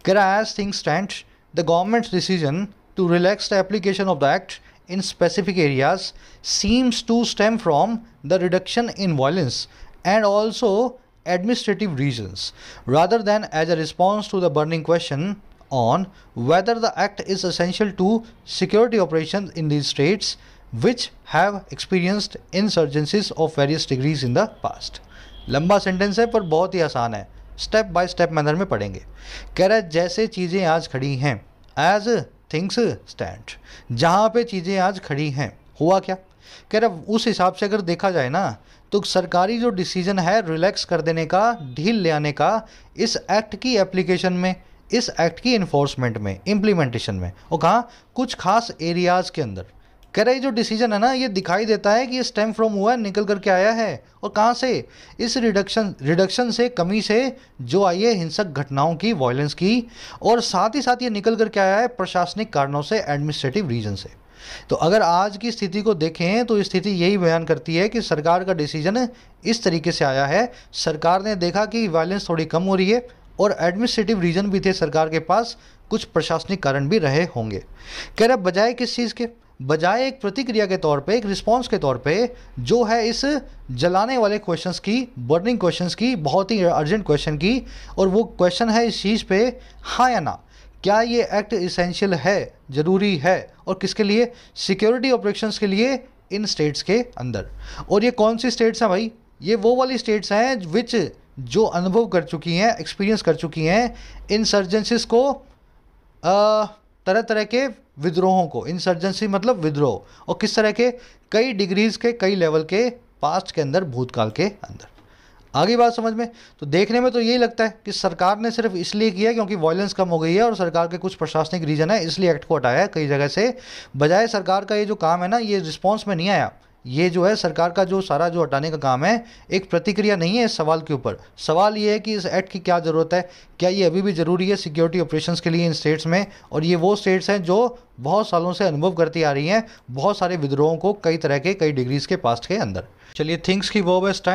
करा as thing stand the government decision to relax the application of the act in specific areas seems to stem from the reduction in violence and also administrative reasons rather than as a response to the burning question on whether the act is essential to security operations in these states which have experienced insurgencies of various degrees in the past. लंबा sentence है पर बहुत ही आसान है step by step manner में पढ़ेंगे कह रहा है जैसे चीज़ें आज खड़ी हैं एज थिंग्स स्टैंड जहाँ पे चीज़ें आज खड़ी हैं हुआ क्या कह रहा उस हिसाब से अगर देखा जाए ना तो सरकारी जो डिसीजन है रिलैक्स कर देने का ढील ले आने का इस एक्ट की एप्लीकेशन में इस एक्ट की इन्फोर्समेंट में इम्प्लीमेंटेशन में और कहाँ कुछ खास एरियाज के अंदर कह रहे जो डिसीजन है ना ये दिखाई देता है कि ये स्टेम फ्रॉम हुआ है निकल करके आया है और कहाँ से इस रिडक्शन रिडक्शन से कमी से जो आई है हिंसक घटनाओं की वॉयलेंस की और साथ ही साथ ये निकल करके आया है प्रशासनिक कारणों से एडमिनिस्ट्रेटिव रीजन से तो अगर आज की स्थिति को देखें तो स्थिति यही बयान करती है कि सरकार का डिसीजन इस तरीके से आया है सरकार ने देखा कि वायलेंस थोड़ी कम हो रही है और एडमिनिस्ट्रेटिव रीज़न भी थे सरकार के पास कुछ प्रशासनिक कारण भी रहे होंगे कह रहे बजाय किस चीज़ के बजाय एक प्रतिक्रिया के तौर पे एक रिस्पांस के तौर पे जो है इस जलाने वाले क्वेश्चंस की बर्निंग क्वेश्चंस की बहुत ही अर्जेंट क्वेश्चन की और वो क्वेश्चन है इस चीज़ पे हाँ या ना क्या ये एक्ट इसेंशियल है ज़रूरी है और किसके लिए सिक्योरिटी ऑपरेशंस के लिए इन स्टेट्स के अंदर और ये कौन सी स्टेट्स हैं भाई ये वो वाली स्टेट्स हैं विच जो अनुभव कर चुकी हैं एक्सपीरियंस कर चुकी हैं इंसर्जेंसीज को तरह तरह के विद्रोहों को इंसर्जेंसी मतलब विद्रोह और किस तरह के कई डिग्रीज के कई लेवल के पास्ट के अंदर भूतकाल के अंदर आगे बात समझ में तो देखने में तो यही लगता है कि सरकार ने सिर्फ इसलिए किया क्योंकि वॉयलेंस कम हो गई है और सरकार के कुछ प्रशासनिक रीजन है इसलिए एक्ट को हटाया है कई जगह से बजाय सरकार का ये जो काम है ना ये रिस्पॉन्स में नहीं आया ये जो है सरकार का जो सारा जो हटाने का काम है एक प्रतिक्रिया नहीं है इस सवाल के ऊपर सवाल ये है कि इस एक्ट की क्या ज़रूरत है क्या ये अभी भी ज़रूरी है सिक्योरिटी ऑपरेशंस के लिए इन स्टेट्स में और ये वो स्टेट्स हैं जो बहुत सालों से अनुभव करती आ रही हैं बहुत सारे विद्रोहों को कई तरह के कई डिग्रीज के पास्ट के अंदर चलिए थिंग्स की वो बेस्ट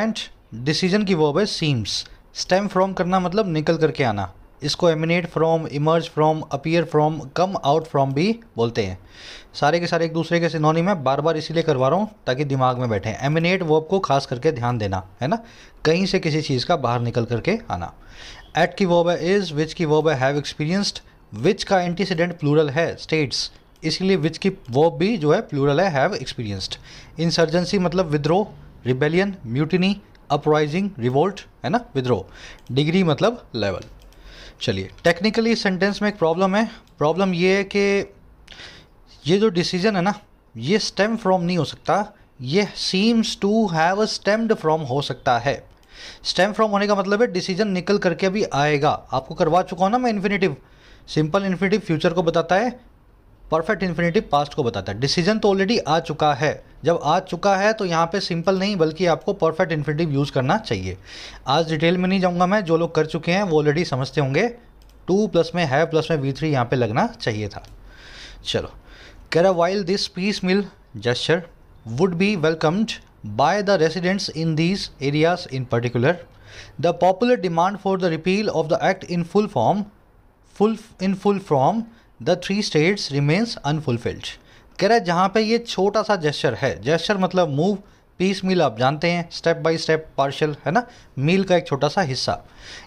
डिसीजन की वर्ब है सीम्स स्टेम फ्रॉम करना मतलब निकल करके आना इसको emanate from emerge from appear from come out from भी बोलते हैं सारे के सारे एक दूसरे के सिनोनी में बार बार इसीलिए करवा रहा हूँ ताकि दिमाग में बैठे एमिनेट वर्ब को खास करके ध्यान देना है ना कहीं से किसी चीज़ का बाहर निकल करके आना एट की वर्ब है इज विच की वर्ब हैव एक्सपीरियंस्ड विच का एंटीसीडेंट प्लूरल है स्टेट्स इसीलिए विच की वर्ब भी जो है प्लूरल है हैव एक्सपीरियंस्ड इंसर्जेंसी मतलब विद्रोह रिबेलियन म्यूटिनी अपराइजिंग रिवोल्ट है ना विद्रोह डिग्री मतलब लेवल चलिए टेक्निकली सेंटेंस में एक प्रॉब्लम है प्रॉब्लम ये है कि ये जो डिसीजन है ना ये स्टेम फ्रॉम नहीं हो सकता ये seems to have stemmed from हो सकता है स्टेम फ्रॉम होने का मतलब है डिसीजन निकल करके अभी आएगा आपको करवा चुका हूँ ना मैं इन्फिनेटिव सिंपल इन्फिनेटिव फ्यूचर को बताता है परफेक्ट इन्फिनेटिव पास्ट को बताता है डिसीजन तो ऑलरेडी आ चुका है जब आ चुका है तो यहाँ पे सिंपल नहीं बल्कि आपको परफेक्ट इन्फिनेटिव यूज़ करना चाहिए आज डिटेल में नहीं जाऊँगा मैं जो लोग कर चुके हैं वो ऑलरेडी समझते होंगे टू प्लस में है प्लस में वी थ्री यहाँ पर लगना चाहिए था चलो कैर while this piecemeal gesture would be welcomed by the residents in these areas in particular the popular demand for the repeal of the act in full form full in full form the three states remains unfulfilled कह रहे जहाँ पर ये छोटा सा gesture है gesture मतलब move piece मील आप जानते हैं स्टेप बाय स्टेप पार्शल है ना मील का एक छोटा सा हिस्सा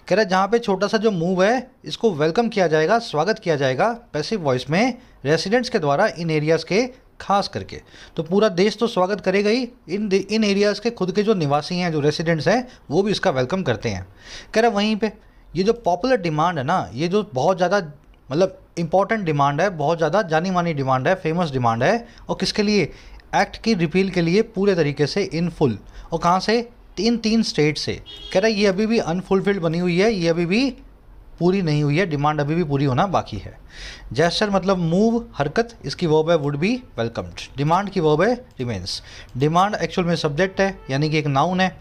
कह रहे जहाँ पे छोटा सा जो मूव है इसको वेलकम किया जाएगा स्वागत किया जाएगा पैसिव वॉइस में रेसिडेंट्स के द्वारा इन एरियाज़ के खास करके तो पूरा देश तो स्वागत करेगा ही इन इन एरियाज़ के खुद के जो निवासी हैं जो रेसिडेंट्स हैं वो भी इसका वेलकम करते हैं कह रहे वहीं पर ये जो पॉपुलर डिमांड है ना ये जो बहुत ज़्यादा मतलब इंपॉर्टेंट डिमांड है बहुत ज़्यादा जानी मानी डिमांड है फेमस डिमांड है और किसके लिए एक्ट की रिपील के लिए पूरे तरीके से इन फुल और कहाँ से तीन तीन स्टेट से कह रहा है ये अभी भी अनफुलफिल्ड बनी हुई है ये अभी भी पूरी नहीं हुई है डिमांड अभी भी पूरी होना बाकी है जैसर मतलब मूव हरकत इसकी वर्ब है वुड बी वेलकम्ड डिमांड की वर्ब है रिमेन्स डिमांड एक्चुअल में सब्जेक्ट है यानी कि एक नाउन है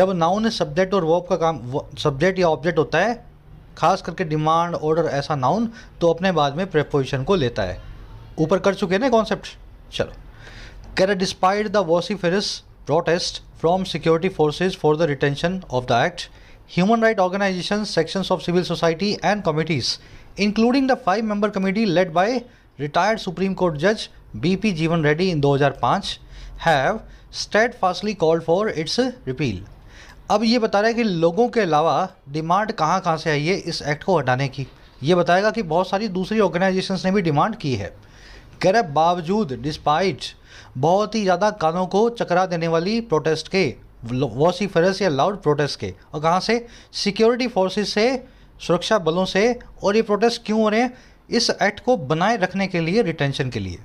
जब नाउन सब्जेक्ट और वर्ब का काम सब्जेक्ट या ऑब्जेक्ट होता है खास करके डिमांड ऑर्डर ऐसा नाउन तो अपने बाद में प्रपोजिशन को लेता है ऊपर कर चुके हैं ना कॉन्सेप्ट चलो कह रहे despite the fierce protest from security forces for the retention of the act human right organization sections of civil society and committees including the five member committee led by retired supreme court जज B P Jeevan Reddy in दो हजार पाँच have steadfastly call for its repeal अब ये बता रहा है कि लोगों के अलावा डिमांड कहाँ कहाँ से आई है इस एक्ट को हटाने की ये बताएगा कि बहुत सारी दूसरी ऑर्गेनाइजेशंस ने भी डिमांड की है कह बावजूद डिस्पाइट बहुत ही ज़्यादा कानों को चकरा देने वाली प्रोटेस्ट के फरस या लाउड प्रोटेस्ट के और कहाँ से सिक्योरिटी फोर्सेस से सुरक्षा बलों से और ये प्रोटेस्ट क्यों हो रहे हैं इस एक्ट को बनाए रखने के लिए रिटेंशन के लिए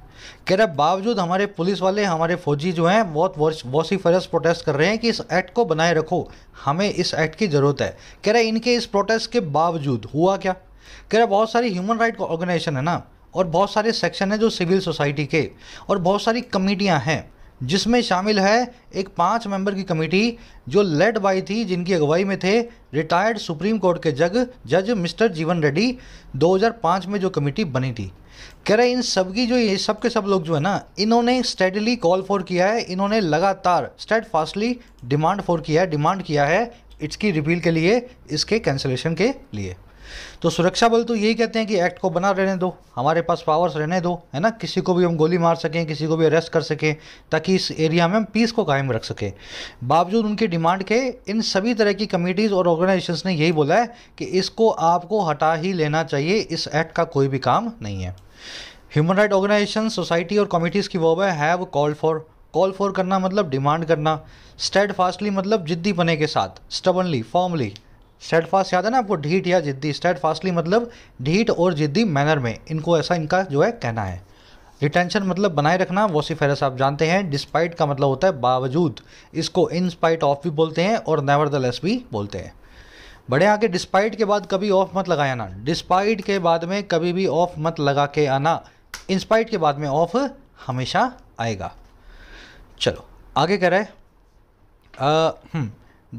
कह रहे बावजूद हमारे पुलिस वाले हमारे फौजी जो हैं बहुत वॉसीफरस प्रोटेस्ट कर रहे हैं कि इस एक्ट को बनाए रखो हमें इस एक्ट की ज़रूरत है कह रहे इनके इस प्रोटेस्ट के बावजूद हुआ क्या कह रहा बहुत सारी ह्यूमन राइट ऑर्गेनाइजेशन है ना और बहुत सारे सेक्शन हैं जो सिविल सोसाइटी के और बहुत सारी कमेटियाँ हैं जिसमें शामिल है एक पाँच मेंबर की कमेटी जो लेड बाई थी जिनकी अगुवाई में थे रिटायर्ड सुप्रीम कोर्ट के जज जज मिस्टर जीवन रेड्डी 2005 में जो कमेटी बनी थी कह रहे इन सब की जो ये सब के सब लोग जो है ना इन्होंने स्टेडली कॉल फॉर किया है इन्होंने लगातार स्टेड फास्टली डिमांड फॉर किया है डिमांड किया है इसकी रिपील के लिए इसके कैंसलेशन के लिए तो सुरक्षा बल तो यही कहते हैं कि एक्ट को बना रहने दो हमारे पास पावर्स रहने दो है ना किसी को भी हम गोली मार सकें किसी को भी अरेस्ट कर सकें ताकि इस एरिया में हम पीस को कायम रख सकें बावजूद उनकी डिमांड के इन सभी तरह की कमिटीज और ऑर्गेनाइजेशंस ने यही बोला है कि इसको आपको हटा ही लेना चाहिए इस एक्ट का कोई भी काम नहीं है ह्यूमन राइट ऑर्गेनाइजेशन सोसाइटी और कमिटीज़ की वो have call for call for करना मतलब डिमांड करना स्टेड फास्टली मतलब जिद्दी पने के साथ स्टबनली फॉर्मली स्टेट फास्ट याद है ना आपको ढीठ या जिद्दी स्टेट फास्टली मतलब ढीठ और जिद्दी मैनर में इनको ऐसा इनका जो है कहना है रिटेंशन मतलब बनाए रखना वोसीफेरस आप जानते हैं डिस्पाइट का मतलब होता है बावजूद इसको इन स्पाइट ऑफ भी बोलते हैं और नेवर द लेस भी बोलते हैं बड़े आके डिस्पाइट के बाद कभी ऑफ मत लगाया ना डिस्पाइट के बाद में कभी भी ऑफ मत लगा के आना इंस्पाइट के बाद में ऑफ हमेशा आएगा चलो आगे कह रहे हैं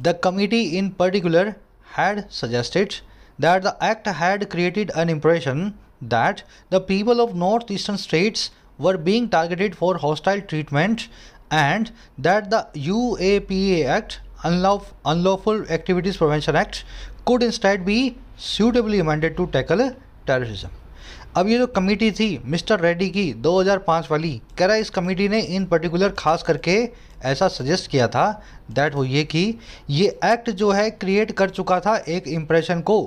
the committee in particular had suggested that the act had created an impression that the people of northeastern states were being targeted for hostile treatment and that the UAPA Act, Unlawful Activities Prevention Act, could instead be suitably amended to tackle terrorism. अब ये जो committee थी mister Reddy की 2005 वाली कह रहा है इस कमेटी ने इन पर्टिकुलर खास करके ऐसा सजेस्ट किया था दैट वो ये कि ये एक्ट जो है क्रिएट कर चुका था एक इम्प्रेशन को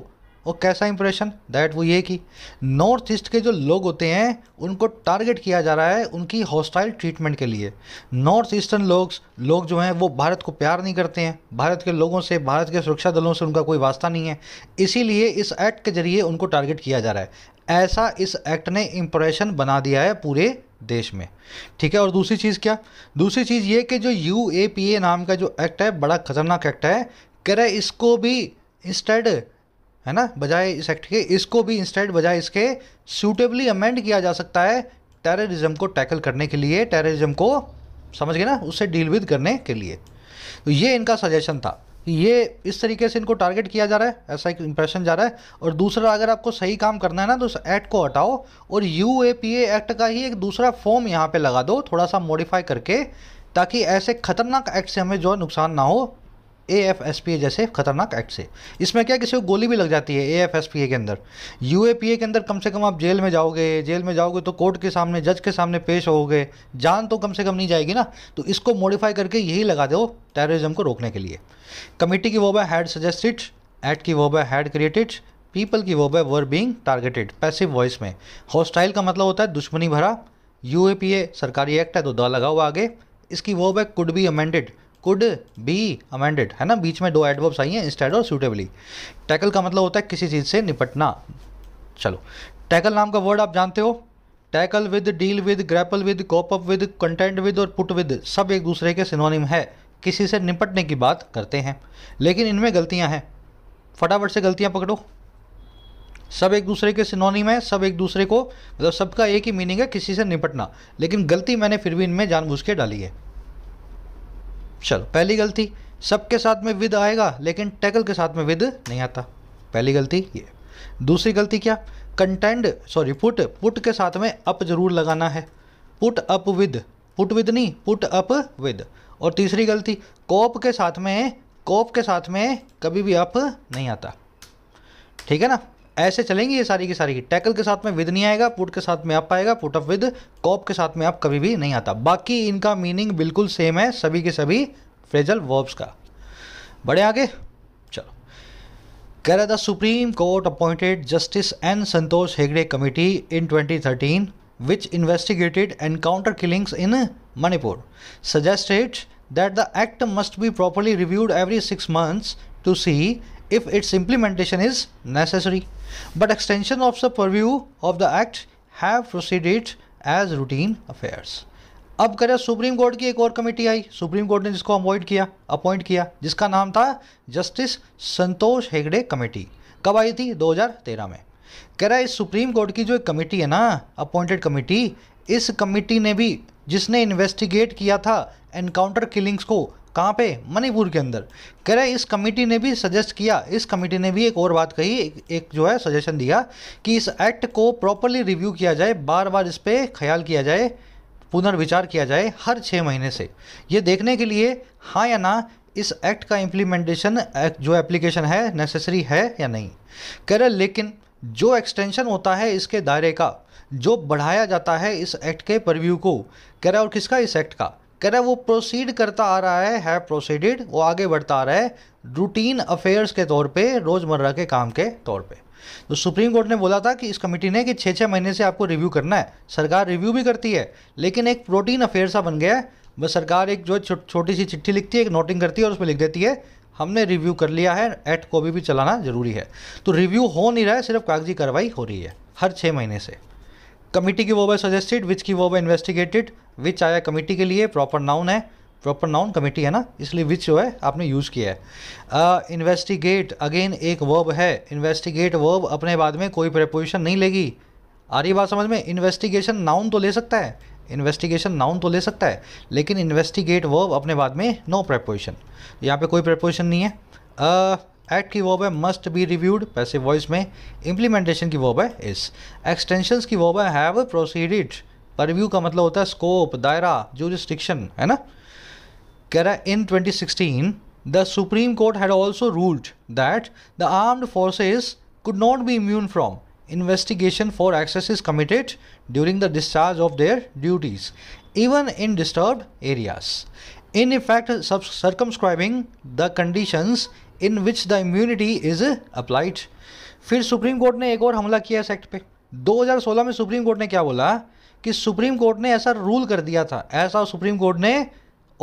और कैसा इम्प्रेशन दैट वो ये कि नॉर्थ ईस्ट के जो लोग होते हैं उनको टारगेट किया जा रहा है उनकी हॉस्टाइल ट्रीटमेंट के लिए नॉर्थ ईस्टर्न लोग लोग जो हैं वो भारत को प्यार नहीं करते हैं भारत के लोगों से भारत के सुरक्षा दलों से उनका कोई वास्ता नहीं है इसीलिए इस एक्ट के जरिए उनको टारगेट किया जा रहा है ऐसा इस एक्ट ने इम्प्रेशन बना दिया है पूरे देश में ठीक है और दूसरी चीज़ क्या दूसरी चीज़ ये कि जो यू ए पी ए नाम का जो एक्ट है बड़ा खतरनाक एक्ट है कह रहे इसको भी इंस्टेड है ना बजाय इस एक्ट के इसको भी इंस्टेड बजाय इसके सूटेबली अमेंड किया जा सकता है टेररिज्म को टैकल करने के लिए टेररिज्म को समझ गए ना उससे डील विद करने के लिए तो ये इनका सजेशन था ये इस तरीके से इनको टारगेट किया जा रहा है ऐसा एक इंप्रेशन जा रहा है और दूसरा अगर आपको सही काम करना है ना तो उस एक्ट को हटाओ और यू एक्ट का ही एक दूसरा फॉर्म यहाँ पर लगा दो थोड़ा सा मॉडिफाई करके ताकि ऐसे खतरनाक एक्ट से हमें जो नुकसान ना हो A F S P A जैसे खतरनाक एक्ट से इसमें क्या किसी को गोली भी लग जाती है A F S P A के अंदर यू ए पी ए के अंदर कम से कम आप जेल में जाओगे जेल में जाओगे तो कोर्ट के सामने जज के सामने पेश होगे जान तो कम से कम नहीं जाएगी ना तो इसको मॉडिफाई करके यही लगा दो टेररिज्म को रोकने के लिए कमेटी की वो बाय हैड सजेस्टेड एक्ट की वो बाय हैड क्रिएटेड पीपल की वो बाय were being targeted passive voice में हॉस्टाइल का मतलब होता है दुश्मनी भरा यू ए पी ए सरकारी एक्ट है तो द लगा हुआ आगे इसकी वो बाय could be amended could be amended है ना बीच में दो एडवर्ब्स आई हैं इंस्टेड और सूटेबली टैकल का मतलब होता है किसी चीज़ से निपटना चलो टैकल नाम का वर्ड आप जानते हो tackle with deal with grapple with cope up with contend with और पुट विद सब एक दूसरे के सिनोनिम है किसी से निपटने की बात करते हैं लेकिन इनमें गलतियां हैं फटाफट से गलतियां पकड़ो सब एक दूसरे के सिनोनिम है सब एक दूसरे को मतलब सबका एक ही मीनिंग है किसी से निपटना लेकिन गलती मैंने फिर भी इनमें जानबूझ के डाली है चलो पहली गलती सबके साथ में विद आएगा लेकिन टैकल के साथ में विद नहीं आता पहली गलती ये दूसरी गलती क्या कंटेंड सॉरी पुट पुट के साथ में अप जरूर लगाना है put up with put with नहीं पुट अप विद और तीसरी गलती कॉप के साथ में कॉप के साथ में कभी भी अप नहीं आता ठीक है ना ऐसे चलेंगे ये सारी की सारी की टैकल के साथ में विद नहीं आएगा पुट के साथ में आप आएगा पुट ऑफ विद कॉप के साथ में आप कभी भी नहीं आता बाकी इनका मीनिंग बिल्कुल सेम है सभी के सभी फ्रेजल वर्ब्स का बड़े आगे चलो कह रहे the Supreme Court appointed justice N Santosh Hegde committee in twenty thirteen which investigated encounter killings in Manipur suggested that the act must be properly reviewed every six months to see if its implementation is necessary but extension of the purview of the act have proceeded as routine affairs अब करे supreme Court की एक और committee आई supreme Court ने जिसको avoid किया appoint किया जिसका नाम था जस्टिस संतोष हेगड़े कमेटी कब आई थी 2013 में कह रहा है इस सुप्रीम कोर्ट की जो एक कमेटी है ना अपॉइंटेड कमेटी इस कमेटी ने भी जिसने इन्वेस्टिगेट किया था एनकाउंटर किलिंग्स को कहाँ पे मणिपुर के अंदर कह रहे इस कमेटी ने भी सजेस्ट किया इस कमेटी ने भी एक और बात कही एक, एक जो है सजेशन दिया कि इस एक्ट को प्रॉपरली रिव्यू किया जाए बार बार इस पर ख्याल किया जाए पुनर्विचार किया जाए हर छः महीने से ये देखने के लिए हाँ या ना इस एक्ट का इम्प्लीमेंटेशन जो एप्लीकेशन है नेसेसरी है या नहीं कह रहे लेकिन जो एक्सटेंशन होता है इसके दायरे का जो बढ़ाया जाता है इस एक्ट के परव्यू को कह रहा है और किसका इस एक्ट का कह रहा है वो प्रोसीड करता आ रहा है हैव प्रोसीडेड वो आगे बढ़ता आ रहा है रूटीन अफेयर्स के तौर पे रोज़मर्रा के काम के तौर पे तो सुप्रीम कोर्ट ने बोला था कि इस कमेटी ने कि छः छः महीने से आपको रिव्यू करना है सरकार रिव्यू भी करती है लेकिन एक प्रोटीन अफेयर सा बन गया है बस सरकार एक जो है छोटी सी चिट्ठी लिखती है एक नोटिंग करती है और उसमें लिख देती है हमने रिव्यू कर लिया है एक्ट को भी, भी चलाना जरूरी है तो रिव्यू हो नहीं रहा है सिर्फ कागजी कार्रवाई हो रही है हर छः महीने से कमिटी की वो बाय सजेस्टेड विच की वो बाय इन्वेस्टिगेटेड विच आया कमिटी के लिए प्रॉपर नाउन है प्रॉपर नाउन कमेटी है ना इसलिए विच जो है आपने यूज़ किया है इन्वेस्टिगेट uh, अगेन एक वर्ब है इन्वेस्टिगेट वर्ब अपने बाद में कोई प्रपोजिशन नहीं लेगी आ रही बात समझ में इन्वेस्टिगेशन नाउन तो ले सकता है इन्वेस्टिगेशन नाउन तो ले सकता है लेकिन इन्वेस्टिगेट वर्ब अपने बाद में नो प्रपोजिशन यहाँ पे कोई प्रपोजिशन नहीं है uh, एक्ट की वॉब है must be reviewed passive voice में इम्प्लीमेंटेशन की वॉब है इस एक्सटेंशन की वॉब है हैव प्रोसीडिड रिव्यू का मतलब होता है स्कोप दायरा जूरिस्टिक्शन है ना कह रहा है in 2016 the Supreme Court had also ruled that the armed forces could not be immune from excess is committed during the discharge of their duties even in disturb areas in effect sub circumscribing the conditions in which the immunity is applied फिर Supreme Court ने एक और हमला किया इस act पे 2016 में supreme Court ने क्या बोला कि सुप्रीम कोर्ट ने ऐसा रूल कर दिया था ऐसा सुप्रीम कोर्ट ने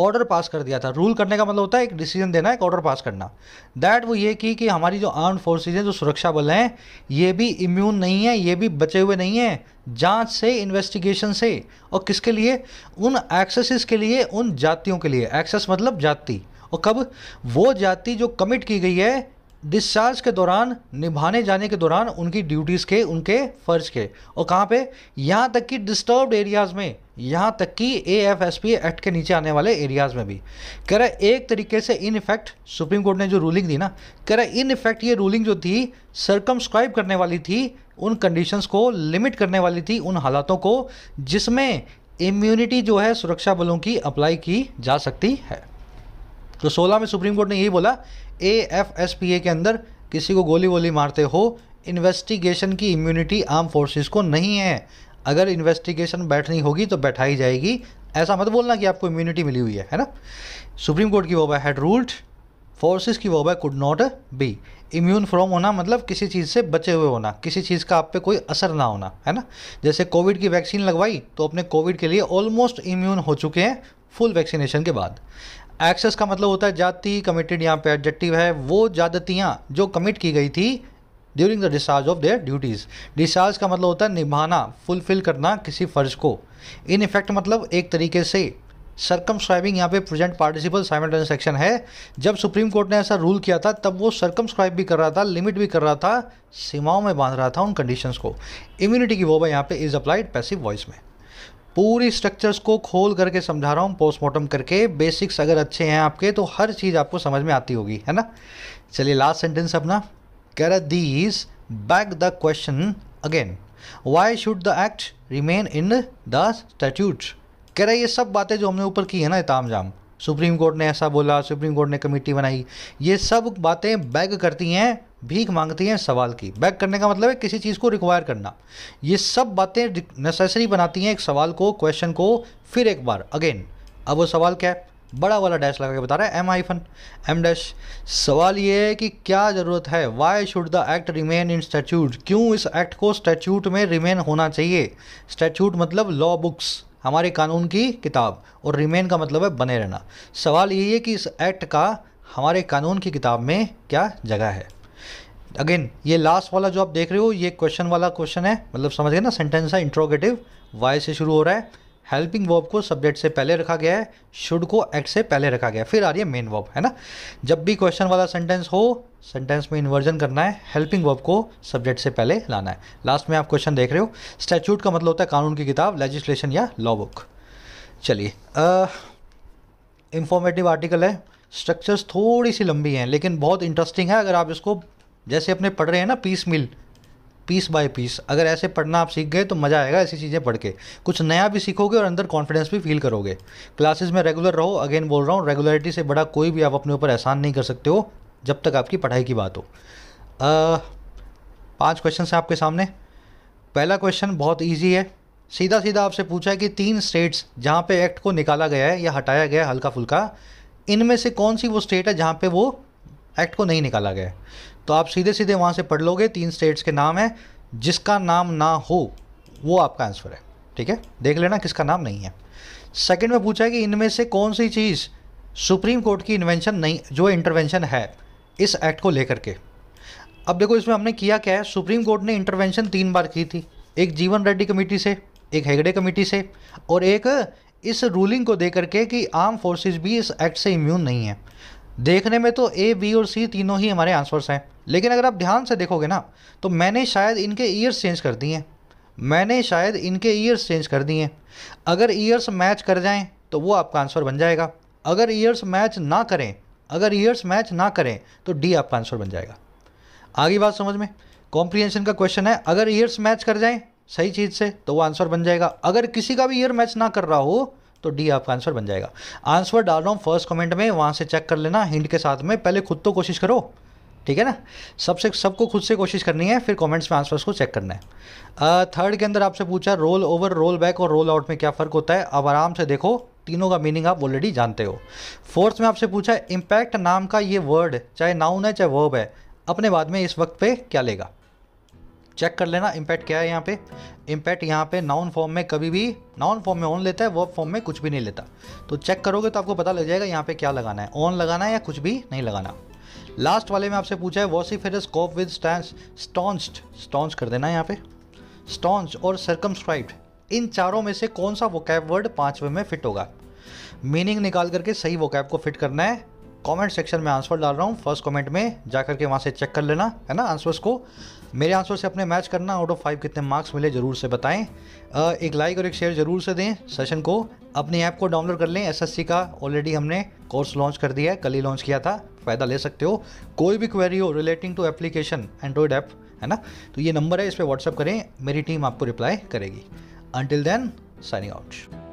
ऑर्डर पास कर दिया था रूल करने का मतलब होता है एक डिसीजन देना एक ऑर्डर पास करना दैट वो ये की कि हमारी जो आर्म फोर्सेज हैं जो सुरक्षा बल हैं ये भी इम्यून नहीं है ये भी बचे हुए नहीं हैं जांच से इन्वेस्टिगेशन से और किसके लिए उन एक्सेसिस के लिए उन जातियों के लिए एक्सेस मतलब जाति और कब वो जाति जो कमिट की गई है डिस्चार्ज के दौरान निभाने जाने के दौरान उनकी ड्यूटीज़ के उनके फ़र्ज के और कहाँ पे यहाँ तक कि डिस्टर्ब एरियाज़ में यहाँ तक कि A F S P act के नीचे आने वाले एरियाज़ में भी कह एक तरीके से इन इफेक्ट सुप्रीम कोर्ट ने जो रूलिंग दी ना कह इन इफेक्ट ये रूलिंग जो थी सरकमस्क्राइब करने वाली थी उन कंडीशंस को लिमिट करने वाली थी उन हालातों को जिसमें इम्यूनिटी जो है सुरक्षा बलों की अप्लाई की जा सकती है तो 16 में सुप्रीम कोर्ट ने यही बोला A F S P A के अंदर किसी को गोली वोली मारते हो इन्वेस्टिगेशन की इम्यूनिटी आर्म फोर्सेस को नहीं है अगर इन्वेस्टिगेशन बैठनी होगी तो बैठाई जाएगी ऐसा मत बोलना कि आपको इम्यूनिटी मिली हुई है है ना सुप्रीम कोर्ट की वो बाय हैड रूल्ड फोर्सेस की वो बाय could not be immune from होना मतलब किसी चीज़ से बचे हुए होना किसी चीज़ का आप पे कोई असर ना होना है ना जैसे कोविड की वैक्सीन लगवाई तो अपने कोविड के लिए ऑलमोस्ट इम्यून हो चुके हैं फुल वैक्सीनेशन के बाद एक्सेस का मतलब होता है जाति कमिटेड यहाँ पे एडजेक्टिव है वो जातियाँ जो कमिट की गई थी during the discharge of their duties discharge का मतलब होता है निभाना फुलफिल करना किसी फ़र्ज को इन इफेक्ट मतलब एक तरीके से सरकम स्क्राइबिंग यहाँ पे प्रेजेंट पार्टिसिपल साइमेंट सेक्शन है जब सुप्रीम कोर्ट ने ऐसा रूल किया था तब वो सरकम स्क्राइब भी कर रहा था लिमिट भी कर रहा था सीमाओं में बांध रहा था उन कंडीशंस को इम्यूनिटी की वो यहाँ पे इज अप्लाइड पैसिव वॉइस में पूरी स्ट्रक्चर्स को खोल करके समझा रहा हूँ पोस्टमार्टम करके बेसिक्स अगर अच्छे हैं आपके तो हर चीज़ आपको समझ में आती होगी है ना चलिए लास्ट सेंटेंस अपना carry these back the question again why should the act remain in the statute कह रहा है ये सब बातें जो हमने ऊपर की है ना इताम जाम सुप्रीम कोर्ट ने ऐसा बोला सुप्रीम कोर्ट ने कमेटी बनाई ये सब बातें बैग करती हैं भीख मांगती हैं सवाल की बैक करने का मतलब है किसी चीज़ को रिक्वायर करना ये सब बातें नेसेसरी बनाती हैं एक सवाल को क्वेश्चन को फिर एक बार अगेन अब वो सवाल क्या है बड़ा वाला डैश लगा के बता रहा है एम आईफन एम डैश सवाल ये है कि क्या ज़रूरत है why should the act remain in statute क्यों इस एक्ट को स्टैट्यूट में रिमेन होना चाहिए स्टैट्यूट मतलब लॉ बुक्स हमारे कानून की किताब और रिमेन का मतलब है बने रहना सवाल यही है कि इस एक्ट का हमारे कानून की किताब में क्या जगह है अगेन ये लास्ट वाला जो आप देख रहे हो ये क्वेश्चन वाला क्वेश्चन है मतलब समझ गए ना सेंटेंस है इंट्रोगेटिव वाई से शुरू हो रहा है हेल्पिंग वर्ब को सब्जेक्ट से पहले रखा गया है शुड को एक्ट से पहले रखा गया है फिर आ रही है मेन वर्ब है ना जब भी क्वेश्चन वाला सेंटेंस हो सेंटेंस में इन्वर्जन करना है हेल्पिंग वर्ब को सब्जेक्ट से पहले लाना है लास्ट में आप क्वेश्चन देख रहे हो स्टैच्यूट का मतलब होता है कानून की किताब लेजिस्लेशन या लॉ बुक चलिए इंफॉर्मेटिव आर्टिकल है स्ट्रक्चर्स थोड़ी सी लंबी हैं लेकिन बहुत इंटरेस्टिंग है अगर आप इसको जैसे अपने पढ़ रहे हैं ना piecemeal piece by piece अगर ऐसे पढ़ना आप सीख गए तो मज़ा आएगा ऐसी चीज़ें पढ़ के कुछ नया भी सीखोगे और अंदर कॉन्फिडेंस भी फील करोगे क्लासेस में रेगुलर रहो अगेन बोल रहा हूँ रेगुलरिटी से बड़ा कोई भी आप अपने ऊपर एहसान नहीं कर सकते हो जब तक आपकी पढ़ाई की बात हो पाँच क्वेश्चन हैं आपके सामने पहला क्वेश्चन बहुत ईजी है सीधा सीधा आपसे पूछा है कि तीन स्टेट्स जहाँ पे एक्ट को निकाला गया है या हटाया गया है हल्का फुल्का इनमें से कौन सी वो स्टेट है जहाँ पे वो एक्ट को नहीं निकाला गया है तो आप सीधे सीधे वहाँ से पढ़ लोगे तीन स्टेट्स के नाम हैं जिसका नाम ना हो वो आपका आंसर है ठीक है देख लेना किसका नाम नहीं है सेकंड में पूछा है कि इनमें से कौन सी चीज़ सुप्रीम कोर्ट की इन्वेंशन नहीं जो इंटरवेंशन है इस एक्ट को लेकर के अब देखो इसमें हमने किया क्या है सुप्रीम कोर्ट ने इंटरवेंशन तीन बार की थी एक जीवन रेड्डी कमेटी से एक हेगड़े कमेटी से और एक इस रूलिंग को देकर के कि आर्म फोर्सेस भी इस एक्ट से इम्यून नहीं है देखने में तो ए बी और सी तीनों ही हमारे आंसर्स हैं लेकिन अगर आप ध्यान से देखोगे ना तो मैंने शायद इनके ईयर्स चेंज कर दिए हैं मैंने शायद इनके ईयर्स चेंज कर दिए हैं अगर ईयर्स मैच कर जाएं तो वो आपका आंसर बन जाएगा अगर ईयर्स मैच ना करें अगर ईयर्स मैच ना करें तो डी आपका आंसर बन जाएगा आगे बात समझ में कॉम्प्रीहेंशन का क्वेश्चन है अगर ईयर्स मैच कर जाएं सही चीज़ से तो वो आंसर बन जाएगा अगर किसी का भी ईयर मैच ना कर रहा हो तो डी आपका आंसर बन जाएगा आंसर डाल रहा हूँ फर्स्ट कमेंट में वहाँ से चेक कर लेना हिंट के साथ में पहले खुद तो कोशिश करो ठीक है ना सबसे सबको खुद से कोशिश करनी है फिर कमेंट्स में आंसर्स को चेक करना है थर्ड के अंदर आपसे पूछा रोल ओवर रोल बैक और रोल आउट में क्या फ़र्क होता है अब आराम से देखो तीनों का मीनिंग आप ऑलरेडी जानते हो फोर्थ में आपसे पूछा इम्पैक्ट नाम का ये वर्ड चाहे नाउन है चाहे वर्ब है अपने बाद में इस वक्त पे क्या लेगा चेक कर लेना इम्पैक्ट क्या है यहाँ पे इम्पैक्ट यहाँ पे नाउन फॉर्म में कभी भी नाउन फॉर्म में ऑन लेता है वर्ब फॉर्म में कुछ भी नहीं लेता तो चेक करोगे तो आपको पता लग जाएगा यहाँ पे क्या लगाना है ऑन लगाना है या कुछ भी नहीं लगाना लास्ट वाले में आपसे पूछा है फेर कॉप विद स्टॉन्स्ट स्टॉन्च कर देना है यहाँ पे स्टॉन्च और सरकमस्क्राइब्ड इन चारों में से कौन सा वोकैब वर्ड पाँचवें में फिट होगा मीनिंग निकाल करके सही वोकैब को फिट करना है कमेंट सेक्शन में आंसर डाल रहा हूँ फर्स्ट कमेंट में जा करके वहाँ से चेक कर लेना है ना आंसर्स को मेरे आंसर से अपने मैच करना आउट ऑफ फाइव कितने मार्क्स मिले ज़रूर से बताएं एक लाइक और एक शेयर ज़रूर से दें सेशन को अपनी ऐप को डाउनलोड कर लें एसएससी का ऑलरेडी हमने कोर्स लॉन्च कर दिया है कल ही लॉन्च किया था फ़ायदा ले सकते हो कोई भी क्वेरी हो relating to application android app है ना तो ये नंबर है इस पर व्हाट्सअप करें मेरी टीम आपको रिप्लाई करेगी अंटिल देन साइनिंग आउट